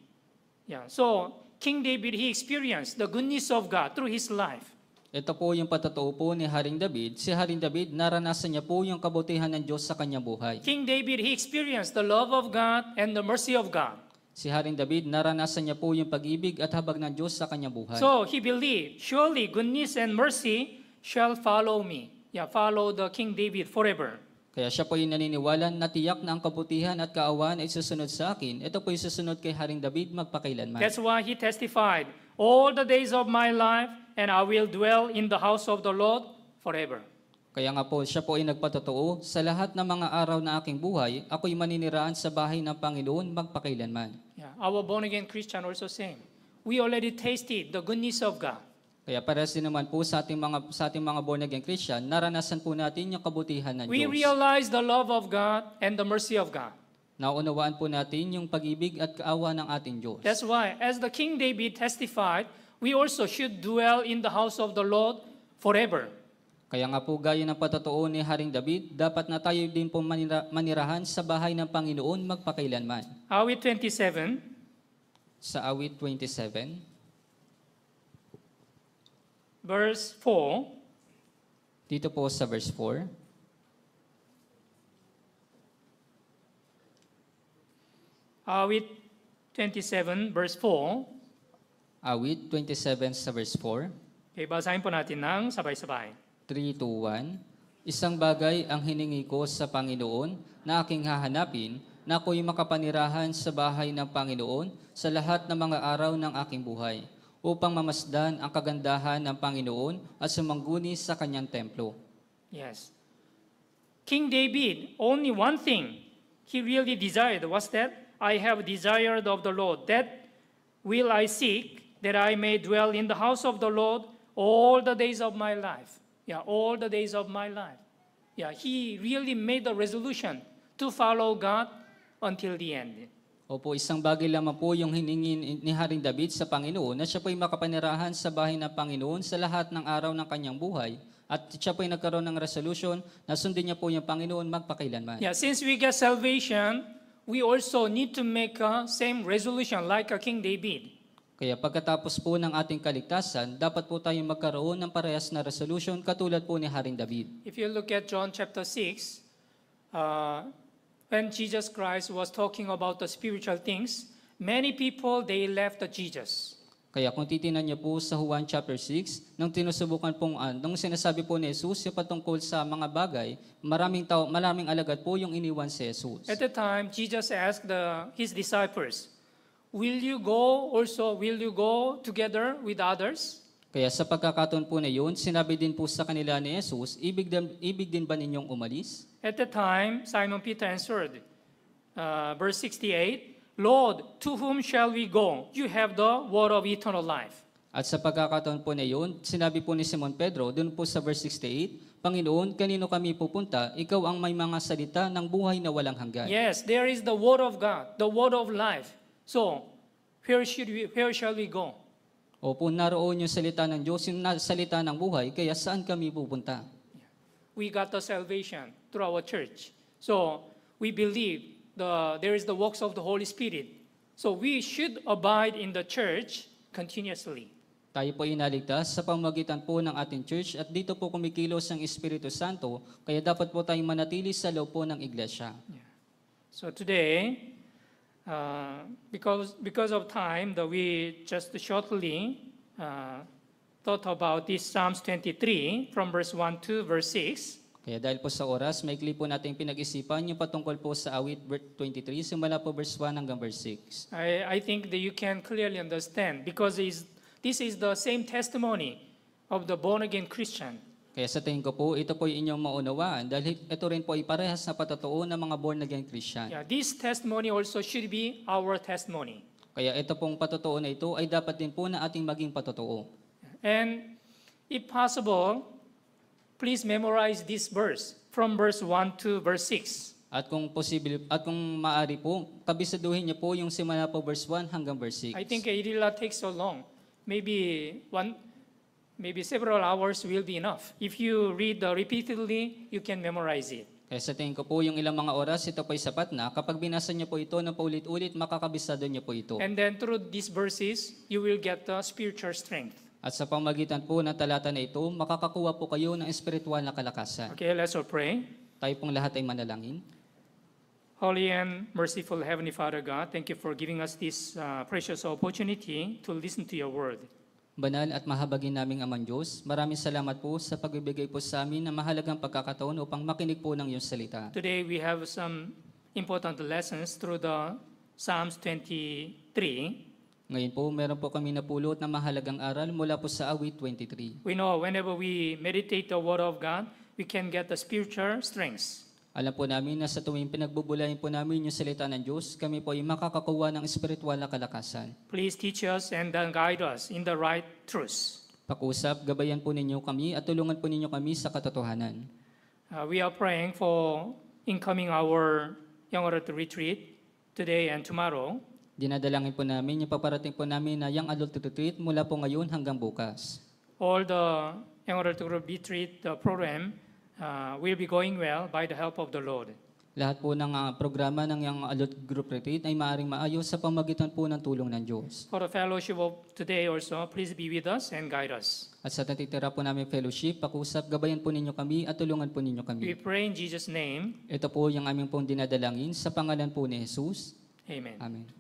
Speaker 2: Yeah, so King David, he experienced
Speaker 1: the goodness of God through his life. Ito po yung patotoo po ni Haring David. Si Haring David, naranasan niya po yung kabutihan ng Diyos sa kanyang buhay. King David, he experienced the love of God and the mercy of God. Si Haring David, naranasan niya po yung pag-ibig at habag ng Diyos sa kanyang buhay. So
Speaker 2: he believed, surely goodness and mercy shall follow me. Yeah, follow
Speaker 1: the King David forever. Kaya siya po yung naniniwala na tiyak na ang kabutihan at kaawaan ay susunod sa akin. Ito po yung susunod kay Haring David magpakailanman. That's why he testified, all the
Speaker 2: days of my life, and I will dwell in the house of the Lord forever.
Speaker 1: Kaya nga po, siya po ay nagpatotoo, sa lahat ng mga araw na aking buhay, ako'y maniniraan sa bahay ng Panginoon magpakailanman.
Speaker 2: Yeah, our born-again Christian also same. We already tasted the
Speaker 1: goodness of God. Kaya para din naman po sa ating mga sa ating mga born again Christian, naranasan po natin yung kabutihan ng we Diyos. We realize the love of God and the mercy of God. Naunawaan po natin yung pag-ibig at kaawa ng ating Diyos. That's
Speaker 2: why, as the King David testified, we
Speaker 1: also should dwell in the house of the Lord forever. Kaya nga po, gaya ng patotoo ni Haring David, dapat na tayo din po manira- manirahan sa bahay ng Panginoon magpakailanman. Awit 27. Sa awit 27.
Speaker 2: Verse 4.
Speaker 1: Dito po sa verse 4.
Speaker 2: Awit 27 verse 4.
Speaker 1: Awit 27 sa verse 4.
Speaker 2: Okay, basahin po natin ng sabay-sabay.
Speaker 1: 3 to 1. Isang bagay ang hiningi ko sa Panginoon na aking hahanapin na ako'y makapanirahan sa bahay ng Panginoon sa lahat ng mga araw ng aking buhay, upang mamasdan ang kagandahan ng Panginoon at sumangguni sa kanyang templo.
Speaker 2: Yes. King David, only one thing he really desired was that I have desired of the Lord. That will I seek, that I may dwell in the house of the Lord all the days of my life. Yeah, all the days of my life. Yeah, he really made the resolution to follow God until the end.
Speaker 1: Opo, isang bagay lamang po yung hiningin ni Haring David sa Panginoon na siya po'y makapanirahan sa bahay ng Panginoon sa lahat ng araw ng kanyang buhay. At siya po'y nagkaroon ng resolution na sundin niya po yung Panginoon magpakailanman. Yeah,
Speaker 2: since we get salvation, we also need to make a same resolution like a king David.
Speaker 1: Kaya pagkatapos po ng ating kaligtasan, dapat po tayong magkaroon ng parehas na resolution katulad po ni Haring David.
Speaker 2: If you look at John chapter 6, uh, when Jesus Christ was talking about the spiritual things, many people, they left Jesus.
Speaker 1: Kaya kung titingnan niyo po sa Juan chapter 6, nung tinusubukan pong uh, nung sinasabi po ni Jesus yung patungkol sa mga bagay, maraming tao, maraming alagad po yung iniwan si Jesus.
Speaker 2: At the time, Jesus asked the, his disciples, "Will you go also? Will you go together with others?"
Speaker 1: Kaya sa pagkakataon po na yun, sinabi din po sa kanila ni Jesus, ibig din, ibig din ba ninyong umalis?
Speaker 2: At the time, Simon Peter answered, uh, verse
Speaker 1: 68, Lord, to whom shall we go? You have the word of eternal life. At sa pagkakataon po na iyon, sinabi po ni Simon Pedro, doon po sa verse 68, Panginoon, kanino kami pupunta? Ikaw ang may mga salita ng buhay na walang hanggan.
Speaker 2: Yes, there is the word of God, the word of life. So, where, should we, where shall we go?
Speaker 1: Opo, naroon yung salita ng Diyos, yung salita ng buhay, kaya saan kami pupunta?
Speaker 2: We got the salvation through our church. So, we believe the, there is the works of the Holy Spirit. So we should abide in the church continuously.
Speaker 1: Tayo po ay naligtas sa pamagitan po ng ating church at dito po kumikilos ang Espiritu Santo, kaya dapat po tayong manatili sa loob po ng iglesia. Yeah. So today, uh, because, because of time, that we just shortly uh, thought about this Psalms 23 from verse 1 to verse 6. Kaya dahil po sa oras, maikli po natin pinag-isipan yung patungkol po sa awit 23, simula po verse 1 hanggang verse 6.
Speaker 2: I, I think that you can clearly understand because is, this is the same testimony of the born-again Christian.
Speaker 1: Kaya sa tingin ko po, ito po yung inyong maunawaan dahil ito rin po ay parehas na patotoo ng mga born-again Christian. Yeah, this testimony also should be our testimony. Kaya ito pong patotoo na ito ay dapat din po na ating maging patotoo.
Speaker 2: And if possible, please memorize this
Speaker 1: verse from verse 1 to verse 6. At kung posible at kung maari po, kabisaduhin niyo po yung simula po verse 1 hanggang verse 6. I
Speaker 2: think it will not take so long. Maybe
Speaker 1: one maybe several hours will be enough. If you read the repeatedly, you can memorize it. Kaya sa tingin ko po, yung ilang mga oras, ito po ay sapat na. Kapag binasa niyo po ito na paulit-ulit, makakabisado niyo po ito.
Speaker 2: And then through these verses,
Speaker 1: you will get the spiritual strength. At sa pamagitan po ng talata na ito, makakakuha po kayo ng espiritual na kalakasan. Okay, let's all pray. Tayo pong lahat ay manalangin.
Speaker 2: Holy and merciful Heavenly Father God, thank you for giving us this uh, precious opportunity to listen to your word.
Speaker 1: Banal at mahabagin naming Amang Diyos, maraming salamat po sa pagbibigay po sa amin ng mahalagang pagkakataon upang makinig po ng iyong salita.
Speaker 2: Today we have some important lessons through the Psalms 23
Speaker 1: ngayon po, meron po kami napulot na mahalagang aral mula po sa awit 23.
Speaker 2: We know whenever we meditate the Word of God, we can get the
Speaker 1: spiritual strengths. Alam po namin na sa tuwing pinagbubulayin po namin yung salita ng Diyos, kami po ay makakakuha ng espiritual na kalakasan.
Speaker 2: Please teach us and then guide us in the right
Speaker 1: truth. Pakusap, gabayan po ninyo kami at tulungan po ninyo kami sa katotohanan.
Speaker 2: Uh, we are praying for incoming our young adult retreat today
Speaker 1: and tomorrow. Dinadalangin po namin yung paparating po namin na young adult retreat mula po ngayon hanggang bukas.
Speaker 2: All the young adult retreat the uh, program uh, will be going well by the help of the Lord.
Speaker 1: Lahat po ng uh, programa ng young adult group retreat ay maaring maayos sa pamagitan po ng tulong ng Diyos.
Speaker 2: For the fellowship of today also, please be with
Speaker 1: us and guide us. At sa natitira po namin fellowship, pakusap, gabayan po ninyo kami at tulungan po ninyo kami. We
Speaker 2: pray in Jesus'
Speaker 1: name. Ito po yung aming pong dinadalangin sa pangalan po ni Jesus. Amen. Amen.